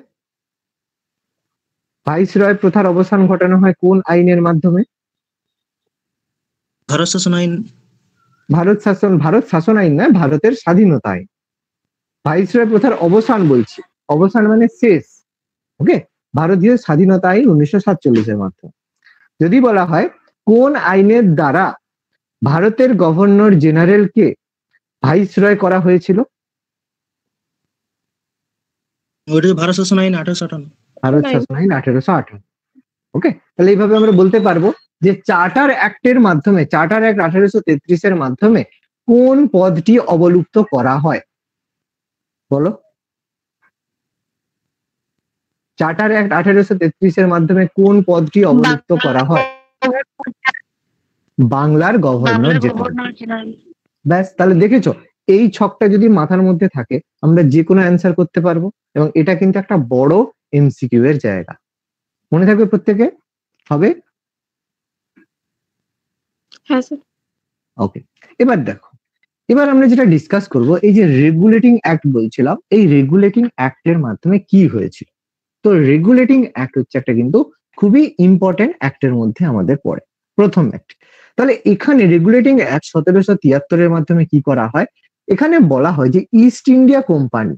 ভাইস রয় প্রথার অবসান ঘটানো হয় কোন আইনের মাধ্যমে ধরো শাসন আইন ভারত শাসন ভারত শাসন আইন নয় ভারতের স্বাধীনতা আইন ভাইসরয় প্রথার অবসান বলছি অবসান মানে শেষ ওকে ভারতীয় স্বাধীনতা আইন উনিশশো সাতচল্লিশের মাধ্যমে যদি বলা হয় কোন আইনের দ্বারা ভারতের গভর্নর জেনারেলকে ভাইসরয় করা হয়েছিল ভারত শাসন আইন আঠারোশো আঠারো ভারত শাসন আইন আঠারোশো ওকে তাহলে এইভাবে আমরা বলতে পারবো যে চার্টার অ্যাক্টের মাধ্যমে চার্টার অ্যাক্ট আঠারোশো তেত্রিশের মাধ্যমে কোন পদটি অবলুপ্ত করা হয় বলো চার্টার অ্যাক্ট আঠারোশো তেত্রিশের মাধ্যমে কোন পদটি অবলুপ্ত করা হয় বাংলার গভর্নর জেনারেল ব্যাস তাহলে দেখেছ এই ছকটা যদি মাথার মধ্যে থাকে আমরা যে কোনো অ্যান্সার করতে পারবো এবং এটা কিন্তু একটা বড় এমসিকিউ এর জায়গা মনে থাকবে প্রত্যেকে হবে হ্যাঁ স্যার ওকে এবার দেখো এবার আমরা যেটা ডিসকাস করব এই যে রেগুলেটিং অ্যাক্ট বলছিলাম এই রেগুলেটিং অ্যাক্টের মাধ্যমে কি হয়েছিল তো রেগুলেটিং অ্যাক্ট হচ্ছে একটা কিন্তু খুবই ইম্পর্টেন্ট অ্যাক্টের মধ্যে আমাদের পড়ে প্রথম অ্যাক্ট তাহলে এখানে রেগুলেটিং অ্যাক্ট সতেরোশো তিয়াত্তরের মাধ্যমে কি করা হয় এখানে বলা হয় যে ইস্ট ইন্ডিয়া কোম্পানি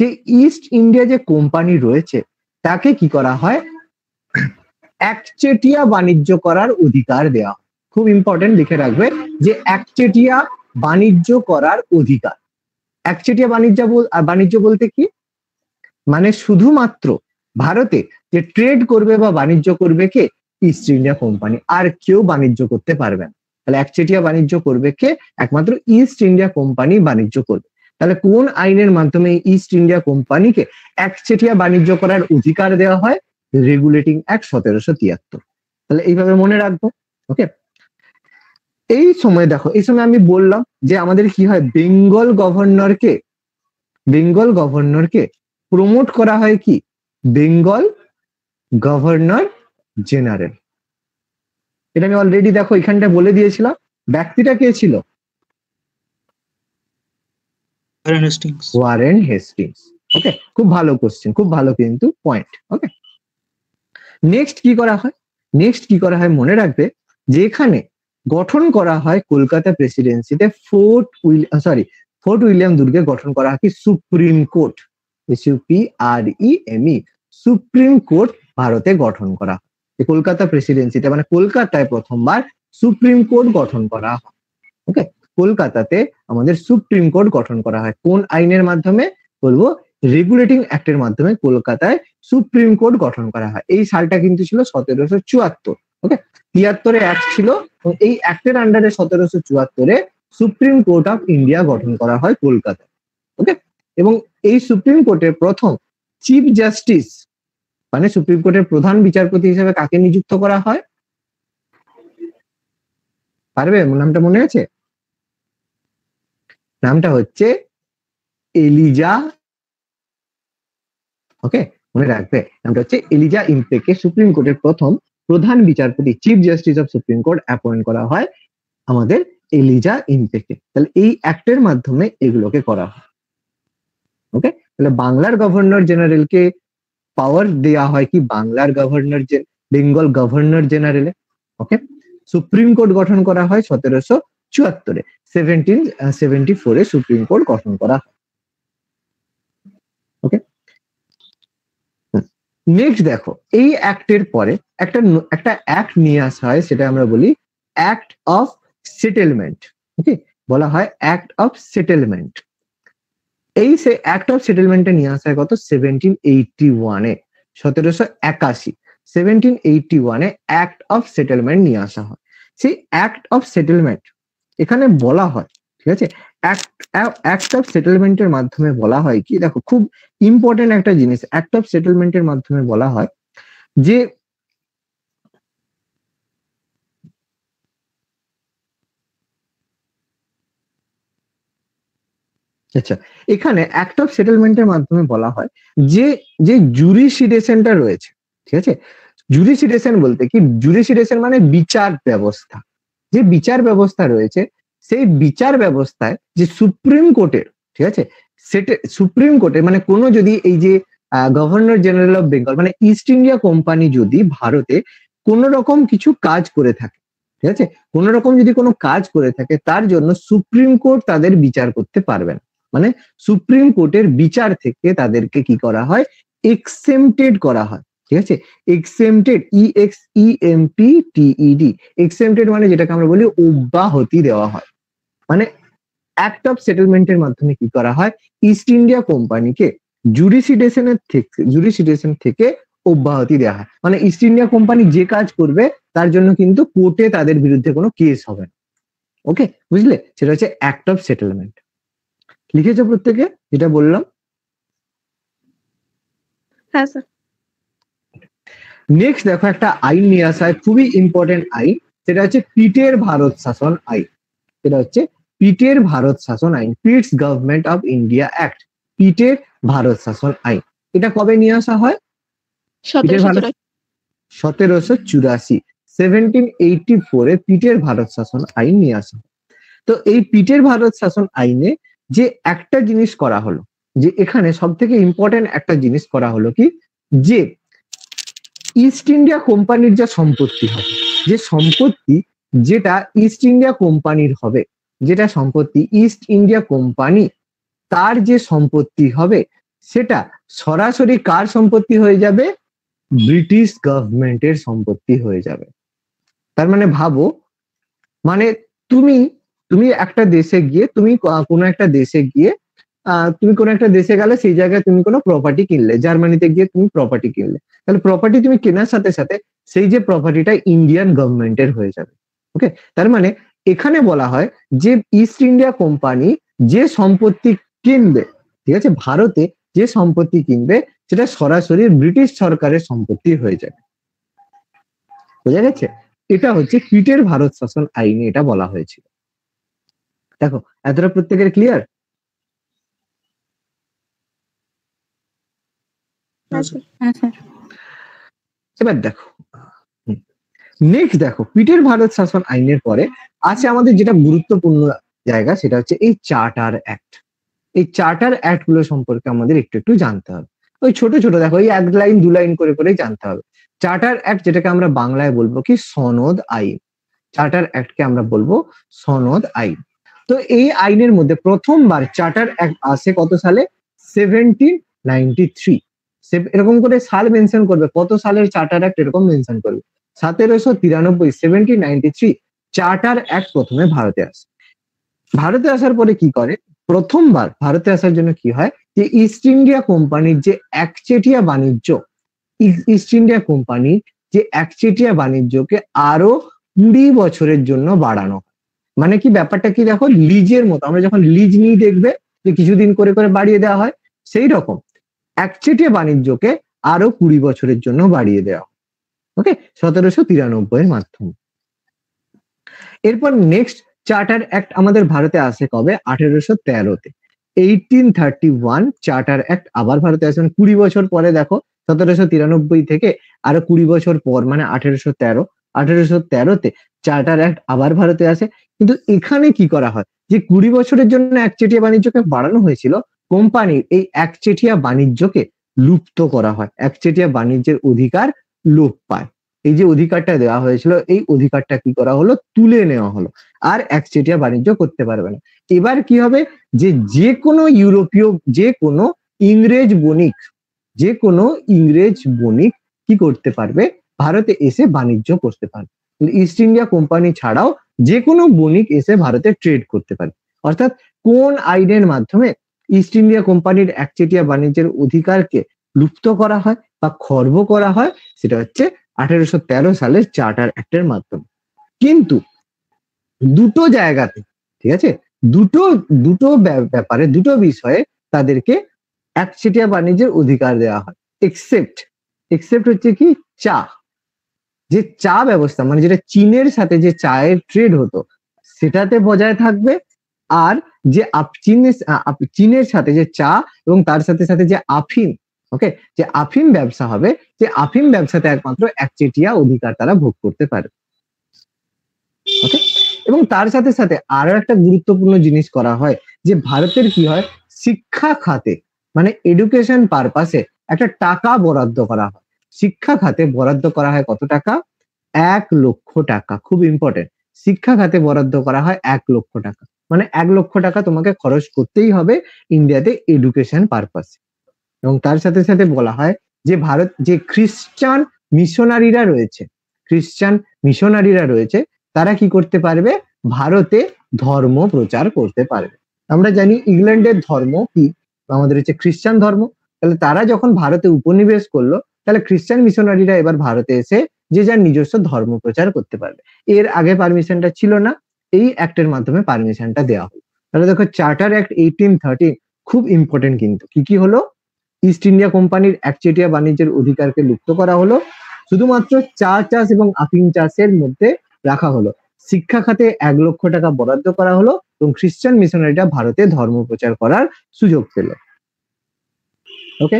যে ইস্ট ইন্ডিয়া যে কোম্পানি রয়েছে তাকে কি করা হয় একচেটিয়া বাণিজ্য করার অধিকার দেওয়া খুব ইম্পর্টেন্ট লিখে রাখবে যে একচেটিয়া বাণিজ্য করার অধিকার একচেটিয়া বাণিজ্য বাণিজ্য বলতে কি মানে শুধুমাত্র ভারতে যে ট্রেড করবে বা বাণিজ্য করবে কে ইস্ট ইন্ডিয়া কোম্পানি আর কেউ বাণিজ্য করতে পারবে না তাহলে একচেটিয়া বাণিজ্য করবে কে একমাত্র ইস্ট ইন্ডিয়া কোম্পানি বাণিজ্য করবে তাহলে কোন আইনের মাধ্যমে ইস্ট ইন্ডিয়া কোম্পানিকে একচেটিয়া বাণিজ্য করার অধিকার দেওয়া হয় রেগুলেটিং অ্যাক্ট সতেরোশো তিয়াত্তর তাহলে এইভাবে মনে রাখবো ওকে এই সময় দেখো এই সময় আমি বললাম যে আমাদের কি হয় বেঙ্গল গভর্নরকে বেঙ্গল গভর্নরকে প্রমোট করা হয় কি বেঙ্গল গভর্নর জেনারেল এটা আমি অলরেডি দেখো এখানটা বলে দিয়েছিলাম ব্যক্তিটা কে ছিল ওয়ারেন হেস্টিংস ওকে খুব ভালো কোশ্চেন খুব ভালো কিন্তু পয়েন্ট ওকে নেক্সট কি করা হয় নেক্সট কি করা হয় মনে রাখবে যে এখানে গঠন করা হয় কলকাতা প্রেসিডেন্সিতে fort William sorry fort William দুর্গে গঠন করা হয় কি supreme court SUP R E M E supreme court ভারতে গঠন করা কলকাতা প্রেসিডেন্সিতে মানে কলকাতায় প্রথমবার সুপ্রিম কোর্ট গঠন করা হয় ওকে কলকাতাতে আমাদের সুপ্রিম কোর্ট গঠন করা হয় কোন আইনের মাধ্যমে বলবো রেগুলেটিং অ্যাক্টের মাধ্যমে কলকাতায় সুপ্রিম কোর্ট গঠন করা হয় এই সালটা কিন্তু ছিল সতেরোশো চুয়াত্তর ওকে তিয়াত্তরে অ্যাক্ট ছিল এই অ্যাক্টের আন্ডারে সতেরোশো চুয়াত্তরে সুপ্রিম কোর্ট অফ ইন্ডিয়া গঠন করা হয় কলকাতায় ওকে এবং এই সুপ্রিম কোর্টের প্রথম চিফ জাস্টিস মানে সুপ্রিম কোর্টের প্রধান বিচারপতি হিসেবে কাকে নিযুক্ত করা হয় পারবে নামটা মনে আছে নামটা হচ্ছে এলিজা ওকে মনে রাখবে নামটা হচ্ছে এলিজা ইমপেকে সুপ্রিম কোর্টের প্রথম প্রধান বিচারপতি chief justice of supreme court appoint করা হয় আমাদের এলিজা ইনটেকে তাহলে এই অ্যাক্টের মাধ্যমে এগুলোকে করা হয় ওকে তাহলে বাংলার গভর্নর জেনারেলকে পাওয়ার দেয়া হয় কি বাংলার গভর্নর বেঙ্গল গভর্নর জেনারেলে ওকে সুপ্রিম কোর্ট গঠন করা হয় সতেরোশো চুয়াত্তরে সেভেন্টিন সেভেন্টি ফোরে সুপ্রিম কোর্ট গঠন করা হয় নেক্সট দেখো এই অ্যাক্টের পরে একটা একটা অ্যাক্ট নিয়ে আসা হয় সেটা আমরা বলি অ্যাক্ট অফ সেটেলমেন্ট ওকে বলা হয় অ্যাক্ট অফ সেটেলমেন্ট এই সে অ্যাক্ট অফ সেটেলমেন্টে নিয়ে আসা হয় কত সেভেন্টিন এইটি ওয়ানে সতেরোশো একাশি সেভেন্টিন এইটি ওয়ানে অ্যাক্ট অফ সেটেলমেন্ট নিয়ে আসা হয় সেই অ্যাক্ট অফ সেটেলমেন্ট এখানে বলা হয় ঠিক আছে অ্যাক্ট অফ সেটেলমেন্টের মাধ্যমে বলা হয় কি দেখো খুব ইম্পর্টেন্ট একটা জিনিস অ্যাক্ট অফ সেটেলমেন্টের মাধ্যমে বলা হয় যে আচ্ছা এখানে অ্যাক্ট অফ সেটেলমেন্টের মাধ্যমে বলা হয় যে যে জুরিসিডেশনটা রয়েছে ঠিক আছে জুরিসিডেশন বলতে কি জুরিসিডেশন মানে বিচার ব্যবস্থা যে বিচার ব্যবস্থা রয়েছে সেই বিচার ব্যবস্থায় যে সুপ্রিম কোর্টের ঠিক আছে সেটা সুপ্রিম কোর্টে মানে কোনো যদি এই যে গভর্নর জেনারেল অফ বেঙ্গল মানে ইস্ট ইন্ডিয়া কোম্পানি যদি ভারতে কোন রকম কিছু কাজ করে থাকে ঠিক আছে কোন রকম যদি কোনো কাজ করে থাকে তার জন্য সুপ্রিম কোর্ট তাদের বিচার করতে পারবেন মানে সুপ্রিম কোর্টের বিচার থেকে তাদেরকে কি করা হয় এক্সেমটেড করা হয় ঠিক আছে exempted E X E M P T exempted মানে যেটাকে আমরা বলি অব্যাহতি দেওয়া হয় মানে অ্যাক্ট অফ সেটেলমেন্টের মাধ্যমে কি করা হয় ইস্ট ইন্ডিয়া কোম্পানিকে জুডিসিডেশনের থেকে জুডিসিডেশন থেকে অব্যাহতি দেওয়া হয় মানে ইস্ট ইন্ডিয়া কোম্পানি যে কাজ করবে তার জন্য কিন্তু কোর্টে তাদের বিরুদ্ধে কোনো কেস হবে না ওকে বুঝলে সেটা হচ্ছে অ্যাক্ট অফ সেটেলমেন্ট লিখেছে প্রত্যেকে যেটা বললাম হ্যাঁ স্যার নেক্সট দেখো একটা আইন নিয়ে আসা হয় খুবই ইম্পর্টেন্ট আইন সেটা হচ্ছে পিটের ভারত শাসন আইন সেটা হচ্ছে পিটের ভারত শাসন আইন Pitt's government of India act পিটের ভারত শাসন আইন এটা কবে নিয়ে আসা হয় সতেরোশো চুরাশি সেভেন্টিন এইটি ফোরে পিটের ভারত শাসন আইন নিয়ে আসা তো এই পিটের ভারত শাসন আইনে যে একটা জিনিস করা হলো যে এখানে সব থেকে ইম্পর্টেন্ট একটা জিনিস করা হলো কি যে ইস্ট ইন্ডিয়া কোম্পানির যা সম্পত্তি হয় যে সম্পত্তি যেটা ইস্ট ইন্ডিয়া কোম্পানির হবে যেটা সম্পত্তি ইস্ট ইন্ডিয়া কোম্পানি তার যে সম্পত্তি হবে সেটা সরাসরি কার সম্পত্তি হয়ে যাবে ব্রিটিশ গভর্নমেন্টের সম্পত্তি হয়ে যাবে তার মানে ভাবো মানে তুমি তুমি একটা দেশে গিয়ে তুমি কোনো একটা দেশে গিয়ে তুমি কোনো একটা দেশে গেলে সেই জায়গায় তুমি কোনো প্রপার্টি কিনলে জার্মানিতে গিয়ে তুমি প্রপার্টি কিনলে তাহলে প্রপার্টি তুমি কেনার সাথে সাথে সেই যে প্রপার্টিটা ইন্ডিয়ান গভর্নমেন্টের হয়ে যাবে ওকে তার মানে এখানে বলা হয় যে ইস্ট ইন্ডিয়া কোম্পানি যে সম্পত্তি কিনবে ঠিক আছে ভারতে যে সম্পত্তি কিনবে সেটা সরাসরি ব্রিটিশ সরকারের সম্পত্তি হয়ে যাবে বোঝা গেছে এটা হচ্ছে কিটের ভারত শাসন আইনে এটা বলা হয়েছিল দেখো এতটা প্রত্যেকের ক্লিয়ার হ্যাঁ, এবার দেখো নেক্সট দেখো পিটের ভারত শাসন আইনের পরে আছে আমাদের যেটা গুরুত্বপূর্ণ জায়গা সেটা হচ্ছে এই চার্টার অ্যাক্ট এই চার্টার অ্যাক্ট গুলো সম্পর্কে আমাদের একটু একটু জানতে হবে ওই ছোট ছোট দেখো এই এক লাইন দু লাইন করে করে জানতে হবে চার্টার অ্যাক্ট যেটাকে আমরা বাংলায় বলবো কি সনদ আইন চার্টার অ্যাক্টকে আমরা বলবো সনদ আইন তো এই আইনের মধ্যে প্রথমবার চার্টার অ্যাক্ট আসে কত সালে সেভেন্টিন নাইনটি থ্রি এরকম করে সাল মেনশন করবে কত সালের চার্টার অ্যাক্ট এরকম মেনশন করবে সতেরোশো তিরানব্বই seventeen ninety three charter act প্রথমে ভারতে আসে ভারতে আসার পরে কি করে প্রথমবার ভারতে আসার জন্য কি হয় যে ইস্ট ইন্ডিয়া কোম্পানির যে একচেটিয়া বাণিজ্য ইস্ট ইন্ডিয়া কোম্পানি যে একচেটিয়া বাণিজ্যকে আরো কুড়ি বছরের জন্য বাড়ানো মানে কি ব্যাপারটা কি দেখো লিজের মতো আমরা যখন লিজ নিয়ে দেখবে যে কিছুদিন করে করে বাড়িয়ে দেওয়া হয় সেই রকম একচেটিয়া বাণিজ্যকে আরো কুড়ি বছরের জন্য বাড়িয়ে দেওয়া ওকে সতেরোশো তিরানব্বই এর মাধ্যমে এরপর নেক্সট চার্টার অ্যাক্ট আমাদের ভারতে আসে কবে আঠেরোশো তেরোতে eighteen thirty one charter act আবার ভারতে আসে মানে কুড়ি বছর পরে দেখো সতেরোশো তিরানব্বই থেকে আরো কুড়ি বছর পর মানে আঠেরোশো তেরো আঠেরোশো তেরোতে চার্টার অ্যাক্ট আবার ভারতে আসে কিন্তু এখানে কি করা হয় যে কুড়ি বছরের জন্য একচেটিয়া বাণিজ্যকে বাড়ানো হয়েছিল কোম্পানির এই একচেটিয়া বাণিজ্যকে লুপ্ত করা হয় একচেটিয়া বাণিজ্যের অধিকার লোপ পায় এই যে অধিকারটা দেওয়া হয়েছিল এই অধিকারটা কি করা হলো তুলে নেওয়া হলো আর একচেটিয়া বাণিজ্য করতে পারবে না এবার কি হবে যে যে কোনো ইউরোপীয় যে কোনো ইংরেজ বণিক যে কোনো ইংরেজ বণিক কি করতে পারবে ভারতে এসে বাণিজ্য করতে পারবে ইস্ট ইন্ডিয়া কোম্পানি ছাড়াও যে কোনো বণিক এসে ভারতে ট্রেড করতে পারে অর্থাৎ কোন আইনের মাধ্যমে ইস্ট ইন্ডিয়া কোম্পানির একচেটিয়া বাণিজ্যের অধিকারকে লুপ্ত করা হয় বা খর্ব করা হয় সেটা হচ্ছে আঠারোশো তেরো সালের চার্টার অ্যাক্টের মাধ্যমে কিন্তু দুটো জায়গাতে ঠিক আছে দুটো দুটো ব্যাপারে দুটো বিষয়ে তাদেরকে একচেটিয়া বাণিজ্যের অধিকার দেওয়া হয় এক্সেপ্ট এক্সেপ্ট হচ্ছে কি চা যে চা ব্যবস্থা মানে যেটা চীনের সাথে যে চায়ের ট্রেড হতো সেটাতে বজায় থাকবে আর যে চীনের চীনের সাথে যে চা এবং তার সাথে সাথে যে আফিন ওকে যে আফিম ব্যবসা হবে যে আফিম ব্যবসাতে একমাত্র একচেটিয়া অধিকার তারা ভোগ করতে পারে ওকে এবং তার সাথে সাথে আরো একটা গুরুত্বপূর্ণ জিনিস করা হয় যে ভারতের কি হয় শিক্ষা খাতে মানে এডুকেশন পারপাসে একটা টাকা বরাদ্দ করা হয় শিক্ষা খাতে বরাদ্দ করা হয় কত টাকা এক লক্ষ টাকা খুব ইম্পর্টেন্ট শিক্ষা খাতে বরাদ্দ করা হয় এক লক্ষ টাকা মানে এক লক্ষ টাকা তোমাকে খরচ করতেই হবে ইন্ডিয়াতে এডুকেশন পারপাসে এবং তার সাথে সাথে বলা হয় যে ভারত যে খ্রিস্টান মিশনারিরা রয়েছে খ্রিস্টান মিশনারিরা রয়েছে তারা কি করতে পারবে ভারতে ধর্ম প্রচার করতে পারবে আমরা জানি ইংল্যান্ডের ধর্ম কি আমাদের হচ্ছে খ্রিস্টান ধর্ম তাহলে তারা যখন ভারতে উপনিবেশ করলো তাহলে খ্রিস্টান মিশনারিরা এবার ভারতে এসে যে যার নিজস্ব ধর্ম প্রচার করতে পারবে এর আগে পারমিশনটা ছিল না এই অ্যাক্টের মাধ্যমে পারমিশনটা দেওয়া হলো তাহলে দেখো চার্টার অ্যাক্ট এইটিন থার্টিন খুব ইম্পর্টেন্ট কিন্তু কি কি হলো ইস্ট ইন্ডিয়া কোম্পানির একচেটিয়া বাণিজ্যের অধিকারকে লুপ্ত করা হলো শুধুমাত্র চা চাষ এবং আফিম চাষের মধ্যে রাখা হলো শিক্ষা খাতে এক লক্ষ টাকা বরাদ্দ করা হলো এবং খ্রিস্টান মিশনারিটা ভারতে ধর্ম প্রচার করার সুযোগ পেল ওকে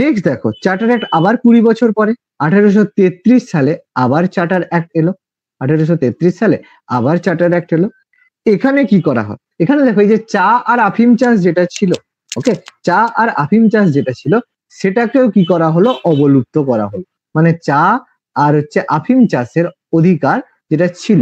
নেক্সট দেখো চার্টার অ্যাক্ট আবার কুড়ি বছর পরে আঠারোশো তেত্রিশ সালে আবার চার্টার অ্যাক্ট এলো আঠারোশো তেত্রিশ সালে আবার চার্টার অ্যাক্ট এলো এখানে কি করা হয় এখানে দেখো এই যে চা আর আফিম চাষ যেটা ছিল ওকে চা আর আফিম চাষ যেটা ছিল সেটাকেও কি করা হলো অবলুপ্ত করা হলো মানে চা আর হচ্ছে আফিম চাষের অধিকার যেটা ছিল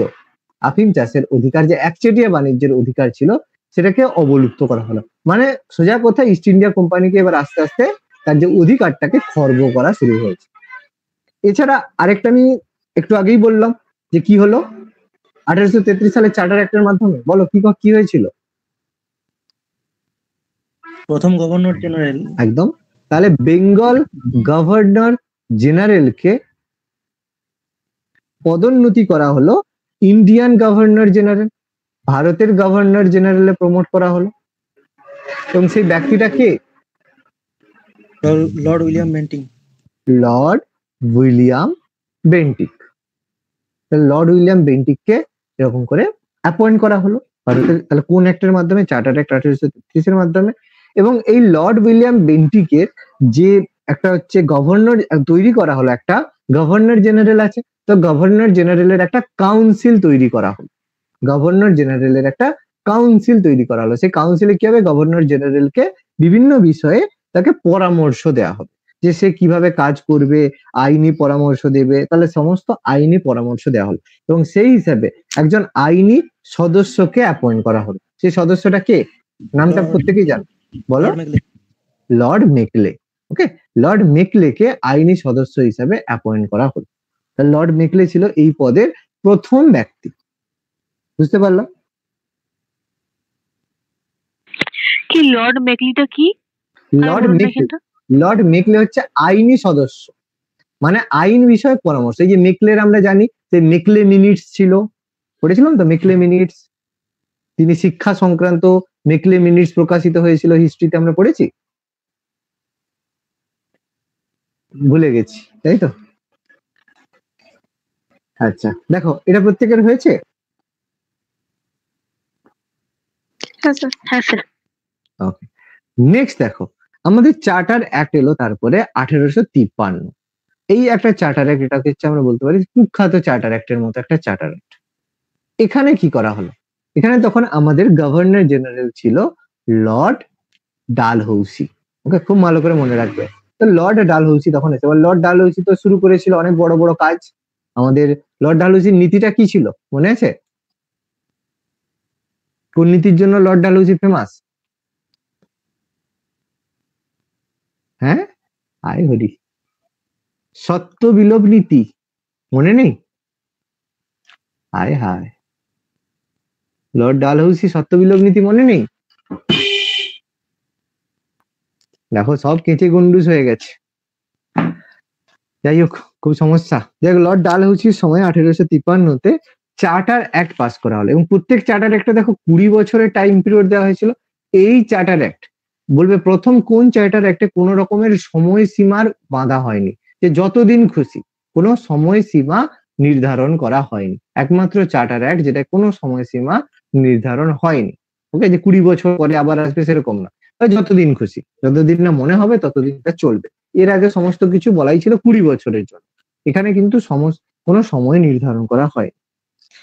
আফিম চাষের অধিকার যে একচেটিয়া বাণিজ্যের অধিকার ছিল সেটাকে অবলুপ্ত করা হলো মানে সোজা কথা ইস্ট ইন্ডিয়া কোম্পানিকে এবার আস্তে আস্তে তার যে অধিকারটাকে খর্ব করা শুরু হয়েছে এছাড়া আরেকটা আমি একটু আগেই বললাম যে কি হলো আঠারোশো তেত্রিশ সালে চার্টার অ্যাক্টের মাধ্যমে বলো কি কি হয়েছিল প্রথম গভর্নর জেনারেল একদম তাহলে বেঙ্গল গভর্নর জেনারেলকে পদোন্নতি করা হলো ইন্ডিয়ান গভর্নর জেনারেল ভারতের গভর্নর জেনারেলে প্রমোট করা হলো এবং সেই ব্যক্তিটা কে lord William Bentinck lord William Bentinck lord William বেন্টিককে এরকম করে অ্যাপয়েন্ট করা হলো ভারতের তাহলে কোন অ্যাক্টের মাধ্যমে চার্টার অ্যাক্ট আঠারোশো তেত্রিশের মাধ্যমে এবং এই লর্ড উইলিয়াম বেন্টিকে যে একটা হচ্ছে গভর্নর তৈরি করা হলো একটা গভর্নর জেনারেল আছে তো গভর্নর জেনারেলের একটা কাউন্সিল তৈরি করা হলো গভর্নর জেনারেলের একটা কাউন্সিল তৈরি করা হলো সেই কাউন্সিলে কি হবে গভর্নর জেনারেলকে বিভিন্ন বিষয়ে তাকে পরামর্শ দেওয়া হবে যে সে কিভাবে কাজ করবে আইনি পরামর্শ দেবে তাহলে সমস্ত আইনি পরামর্শ দেওয়া হলো এবং সেই হিসাবে একজন আইনি সদস্যকে অ্যাপয়েন্ট করা হলো সেই সদস্যটা কে নামটা প্রত্যেকেই জান বলো lord Macaulay okay lord Macaulay কে আইনি সদস্য হিসাবে অ্যাপয়েন্ট করা হলো লর্ড মেকলে ছিল এই পদের প্রথম ব্যক্তি বুঝতে পারলাম কি লর্ড মেকলিটা কি লর্ড মেকলি লর্ড মেকলে হচ্ছে আইনি সদস্য মানে আইন বিষয়ক পরামর্শ এই যে মেকলের আমরা জানি যে মেকলে মিনিটস ছিল পড়েছিলাম তো মেকলে মিনিটস তিনি শিক্ষা সংক্রান্ত মেকলে মিনিটস প্রকাশিত হয়েছিল হিস্ট্রিতে আমরা পড়েছি ভুলে গেছি তাই তো আচ্ছা দেখো এটা প্রত্যেকের হয়েছে নেক্সট হ্যাঁ, হ্যাঁ, দেখো আমাদের চার্টার অ্যাক্ট এলো তারপরে আঠেরোশো তিপ্পান্ন এই একটা চার্টার অ্যাক্ট এটা হচ্ছে আমরা বলতে পারি কুখ্যাত চার্টার অ্যাক্টের মতো একটা চার্টার অ্যাক্ট এখানে কি করা হলো এখানে তখন আমাদের গভর্নর জেনারেল ছিল লর্ড ডালহৌসি ওকে খুব ভালো করে মনে রাখবে তো লর্ড ডালহৌসি তখন এসে লর্ড ডালহৌসি তো শুরু করেছিল অনেক বড় বড় কাজ আমাদের লর্ড ডালহৌসির নীতিটা কি ছিল মনে আছে কোন নীতির জন্য লর্ড ডালহৌসি ফেমাস হ্যাঁ আয় হরি সত্য বিলোপ নীতি মনে নেই আয় হায় লর্ড ডালহৌসি সত্য বিলোপ নীতি মনে নেই দেখো সব কেঁচে গন্ডুস হয়ে গেছে যাই হোক খুব সমস্যা যাই হোক লর্ড হৌসির সময় আঠেরোশো তিপান্নতে চার্টার অ্যাক্ট পাস করা হলো এবং প্রত্যেক চার্টার অ্যাক্টটা দেখো কুড়ি বছরের টাইম পিরিয়ড দেওয়া হয়েছিল এই চার্টার অ্যাক্ট বলবে প্রথম কোন চায়টার একটা কোনো রকমের সময়সীমার বাঁধা হয়নি যে যতদিন খুশি কোনো সময়সীমা নির্ধারণ করা হয়নি একমাত্র চার্টার অ্যাক্ট যেটা কোনো সময়সীমা নির্ধারণ হয়নি ওকে যে কুড়ি বছর পরে আবার আসবে সেরকম না যতদিন খুশি যতদিন না মনে হবে ততদিন চলবে এর আগে সমস্ত কিছু বলাই ছিল কুড়ি বছরের জন্য এখানে কিন্তু সমস্ত কোনো সময় নির্ধারণ করা হয়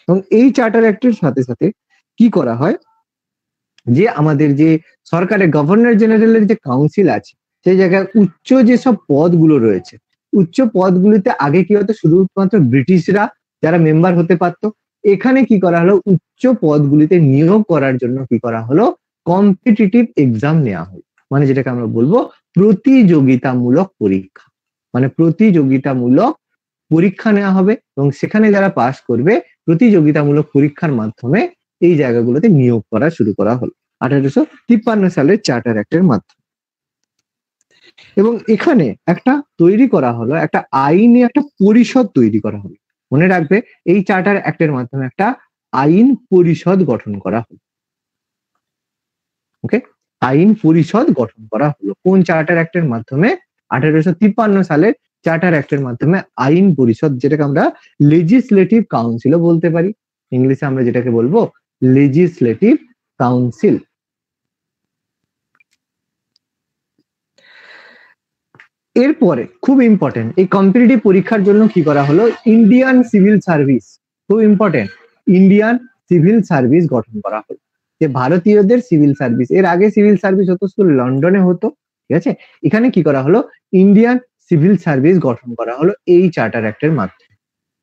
এবং এই চার্টার অ্যাক্টের সাথে সাথে কি করা হয় যে আমাদের যে সরকারের গভর্নর জেনারেলের যে কাউন্সিল আছে সেই জায়গায় উচ্চ যেসব পদগুলো রয়েছে উচ্চ পদগুলিতে আগে কি হতো শুধুমাত্র ব্রিটিশরা যারা মেম্বার হতে পারত এখানে কি করা হলো উচ্চ পদগুলিতে নিয়োগ করার জন্য কি করা হলো কম্পিটিটিভ এক্সাম নেওয়া হলো মানে যেটাকে আমরা বলবো প্রতিযোগিতামূলক পরীক্ষা মানে প্রতিযোগিতামূলক পরীক্ষা নেওয়া হবে এবং সেখানে যারা পাশ করবে প্রতিযোগিতামূলক পরীক্ষার মাধ্যমে এই জায়গাগুলোতে নিয়োগ করা শুরু করা হলো আঠারোশো তিপ্পান্ন সালের চার্টার অ্যাক্টের মাধ্যমে এবং এখানে একটা তৈরি করা হলো একটা আইনে একটা পরিষদ তৈরি করা হলো মনে রাখবে এই চার্টার অ্যাক্টের মাধ্যমে একটা আইন পরিষদ গঠন করা হলো ওকে আইন পরিষদ গঠন করা হলো কোন চার্টার অ্যাক্টের মাধ্যমে আঠারোশো তিপ্পান্ন সালের চার্টার অ্যাক্টের মাধ্যমে আইন পরিষদ যেটাকে আমরা লেজিসলেটিভ কাউন্সিলও বলতে পারি ইংলিশে আমরা যেটাকে বলবো legislative council. এরপরে খুব ইম্পর্টেন্ট এই কম্পিটিটিভ পরীক্ষার জন্য কি করা হলো ইন্ডিয়ান সিভিল সার্ভিস খুব ইম্পর্টেন্ট ইন্ডিয়ান সিভিল সার্ভিস গঠন করা হলো যে ভারতীয়দের সিভিল সার্ভিস এর আগে সিভিল সার্ভিস হতো শুধু লন্ডনে হতো ঠিক আছে এখানে কি করা হলো ইন্ডিয়ান সিভিল সার্ভিস গঠন করা হলো এই চার্টার অ্যাক্টের মাধ্যমে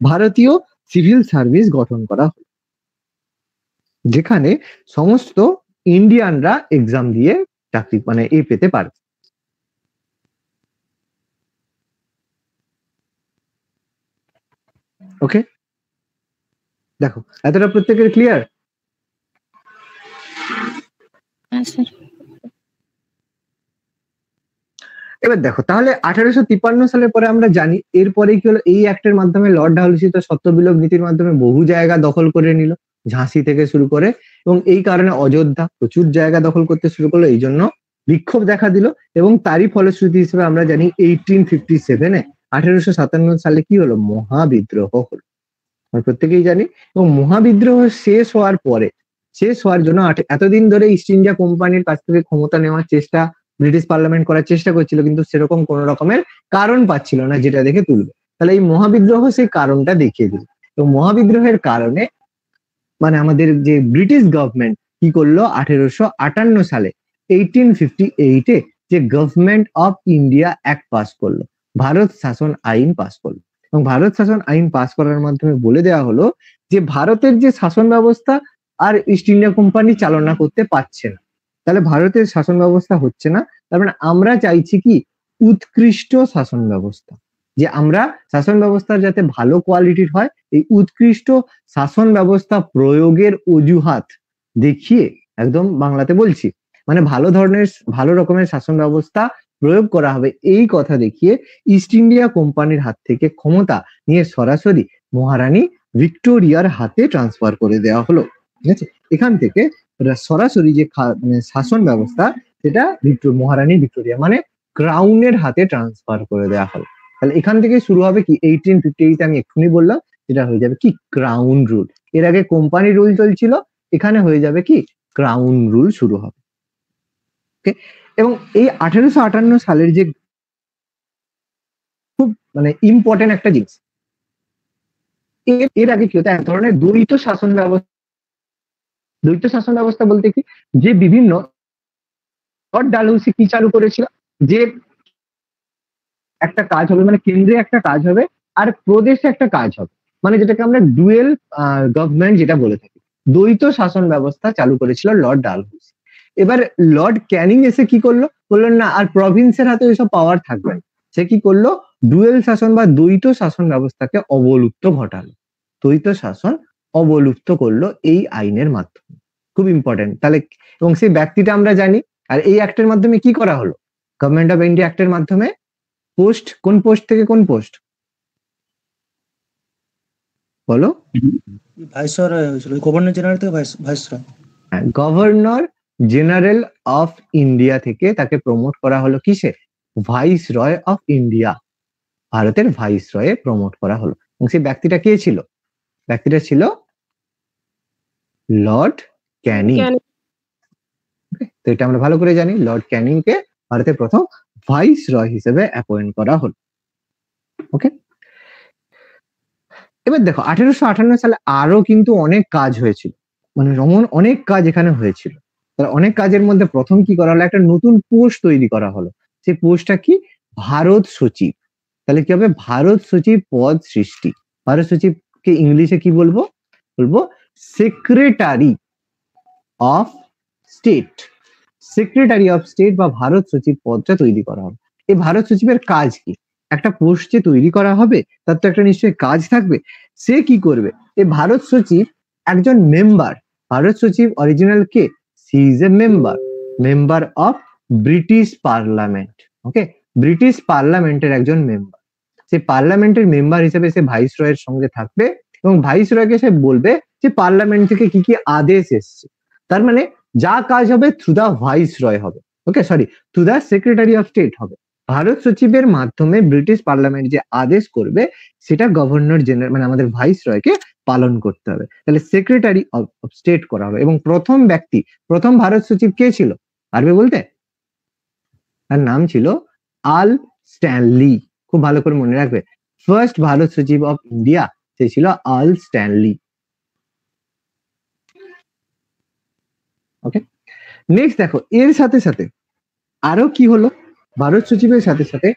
ভারতীয় সিভিল সার্ভিস গঠন করা হলো যেখানে সমস্ত ইন্ডিয়ানরা এক্সাম দিয়ে চাকরি মানে এ পেতে পারে ওকে দেখো এতটা প্রত্যেকের ক্লিয়ার এবার দেখো তাহলে আঠারোশো তিপ্পান্ন সালের পরে আমরা জানি এরপরে কি হলো এই অ্যাক্টের মাধ্যমে লর্ড ডাহলসি তো সত্য বিলোপ নীতির মাধ্যমে বহু জায়গা দখল করে নিল ঝাঁসি থেকে শুরু করে এবং এই কারণে অযোধ্যা প্রচুর জায়গা দখল করতে শুরু করলো এই জন্য বিক্ষোভ দেখা দিল এবং তারই ফলশ্রুতি হিসেবে আমরা জানি এইটিন ফিফটি সেভেনে আঠেরোশো সাতান্ন সালে কি হলো মহাবিদ্রোহ হলো আমরা প্রত্যেকেই জানি এবং মহাবিদ্রোহ শেষ হওয়ার পরে শেষ হওয়ার জন্য এতদিন ধরে ইস্ট ইন্ডিয়া কোম্পানির কাছ থেকে ক্ষমতা নেওয়ার চেষ্টা ব্রিটিশ পার্লামেন্ট করার চেষ্টা করছিল কিন্তু সেরকম কোন রকমের কারণ পাচ্ছিল না যেটা দেখে তুলবে তাহলে এই মহাবিদ্রোহ সেই কারণটা দেখিয়ে দিল এবং মহাবিদ্রোহের কারণে মানে আমাদের যে ব্রিটিশ গভর্নমেন্ট কি করলো আঠেরোশো আটান্ন সালে এইটিন ফিফটি এইটে যে government of India act pass করলো ভারত শাসন আইন পাস করলো এবং ভারত শাসন আইন পাস করার মাধ্যমে বলে দেওয়া হলো যে ভারতের যে শাসন ব্যবস্থা আর ইস্ট ইন্ডিয়া কোম্পানি চালনা করতে পারছে না তাহলে ভারতের শাসন ব্যবস্থা হচ্ছে না তার মানে আমরা চাইছি কি উৎকৃষ্ট শাসন ব্যবস্থা যে আমরা শাসন ব্যবস্থার যাতে ভালো কোয়ালিটির হয় এই উৎকৃষ্ট শাসন ব্যবস্থা প্রয়োগের অজুহাত দেখিয়ে একদম বাংলাতে বলছি মানে ভালো ধরনের ভালো রকমের শাসন ব্যবস্থা প্রয়োগ করা হবে এই কথা দেখিয়ে ইস্ট ইন্ডিয়া কোম্পানির হাত থেকে ক্ষমতা নিয়ে সরাসরি মহারানী ভিক্টোরিয়ার হাতে ট্রান্সফার করে দেওয়া হলো ঠিক আছে এখান থেকে সরাসরি যে মানে শাসন ব্যবস্থা সেটা ভিক্টোর মহারানী ভিক্টোরিয়া মানে ক্রাউনের হাতে ট্রান্সফার করে দেওয়া হলো তাহলে এখান থেকে শুরু হবে কি এইটিন ফিফটি এইট আমি এক্ষুনি বললাম যেটা হয়ে যাবে কি ক্রাউন রুল এর আগে কোম্পানি রুল চলছিল এখানে হয়ে যাবে কি ক্রাউন রুল শুরু হবে এবং এই আঠারোশো আটান্ন সালের যে খুব মানে ইম্পর্টেন্ট একটা জিনিস এর আগে কি হতো এক ধরনের দ্বৈত শাসন ব্যবস্থা দ্বৈত শাসন ব্যবস্থা বলতে কি যে বিভিন্ন ডালহৌসি কি চালু করেছিল যে একটা কাজ হবে মানে কেন্দ্রে একটা কাজ হবে আর প্রদেশে একটা কাজ হবে মানে যেটাকে আমরা ডুয়েল গভর্নমেন্ট যেটা বলে থাকি দ্বৈত শাসন ব্যবস্থা চালু করেছিল লর্ড ডাল এবার লর্ড ক্যানিং এসে কি করলো বললো না আর প্রভিন্সের হাতে ওইসব পাওয়ার থাকবে না সে কি করলো ডুয়েল শাসন বা দ্বৈত শাসন ব্যবস্থাকে অবলুপ্ত ঘটালো দ্বৈত শাসন অবলুপ্ত করলো এই আইনের মাধ্যমে খুব ইম্পর্টেন্ট তাহলে এবং সেই ব্যক্তিটা আমরা জানি আর এই অ্যাক্টের মাধ্যমে কি করা হলো গভর্নমেন্ট অফ ইন্ডিয়া অ্যাক্টের মাধ্যমে পোস্ট কোন পোস্ট থেকে কোন পোস্ট বলো governor general governor general of India থেকে তাকে প্রমোট করা হলো কিসে ভাইস রয় অফ ইন্ডিয়া ভারতের ভাইস রয়ে প্রমোট করা হলো এবং সেই ব্যক্তিটা কে ছিল ব্যক্তিটা ছিল লর্ড ক্যানিং তো এটা আমরা ভালো করে জানি লর্ড ক্যানিং কে ভারতের প্রথম ভাইস রয় হিসেবে অ্যাপয়েন্ট করা হলো ওকে এবার দেখো আঠেরোশো আঠান্ন সালে আরো কিন্তু অনেক কাজ হয়েছিল মানে রমন অনেক কাজ এখানে হয়েছিল অনেক কাজের মধ্যে প্রথম কি করা হলো একটা নতুন পোস্ট তৈরি করা হলো সেই পোস্টটা কি ভারত সচিব তাহলে কি হবে ভারত সচিব পদ সৃষ্টি ভারত সচিবকে ইংলিশে কি বলবো বলবো secretary of state secretary of state বা ভারত সচিব পদটা তৈরি করা হবে এই ভারত সচিবের কাজ কি একটা পোস্ট যে তৈরি করা হবে তার তো একটা নিশ্চয়ই কাজ থাকবে সে কি করবে এই ভারত সচিব একজন মেম্বার ভারত সচিব অরিজিনাল কে she is a member member of British parliament okay British পার্লামেন্টের একজন মেম্বার সে পার্লামেন্টের মেম্বার হিসেবে সে ভাইস রয়ের সঙ্গে থাকবে এবং ভাইস রয়কে সে বলবে যে পার্লামেন্ট থেকে কি কি আদেশ এসছে তার মানে যা কাজ হবে থ্রু দা ভাইস রয় হবে okay sorry through the secretary of state হবে ভারত সচিবের মাধ্যমে ব্রিটিশ পার্লামেন্ট যে আদেশ করবে সেটা গভর্নর জেনারেল মানে আমাদের ভাইস রয়কে পালন করতে হবে তাহলে সেক্রেটারি অফ স্টেট করা হবে এবং প্রথম ব্যক্তি প্রথম ভারত সচিব কে ছিল পারবে বলতে তার নাম ছিল আল স্ট্যানলি খুব ভালো করে মনে রাখবে ফার্স্ট ভারত সচিব অফ ইন্ডিয়া সে ছিল আল স্ট্যানলি ওকে নেক্সট দেখো এর সাথে সাথে আরো কি হলো ভারত সচিবের সাথে সাথে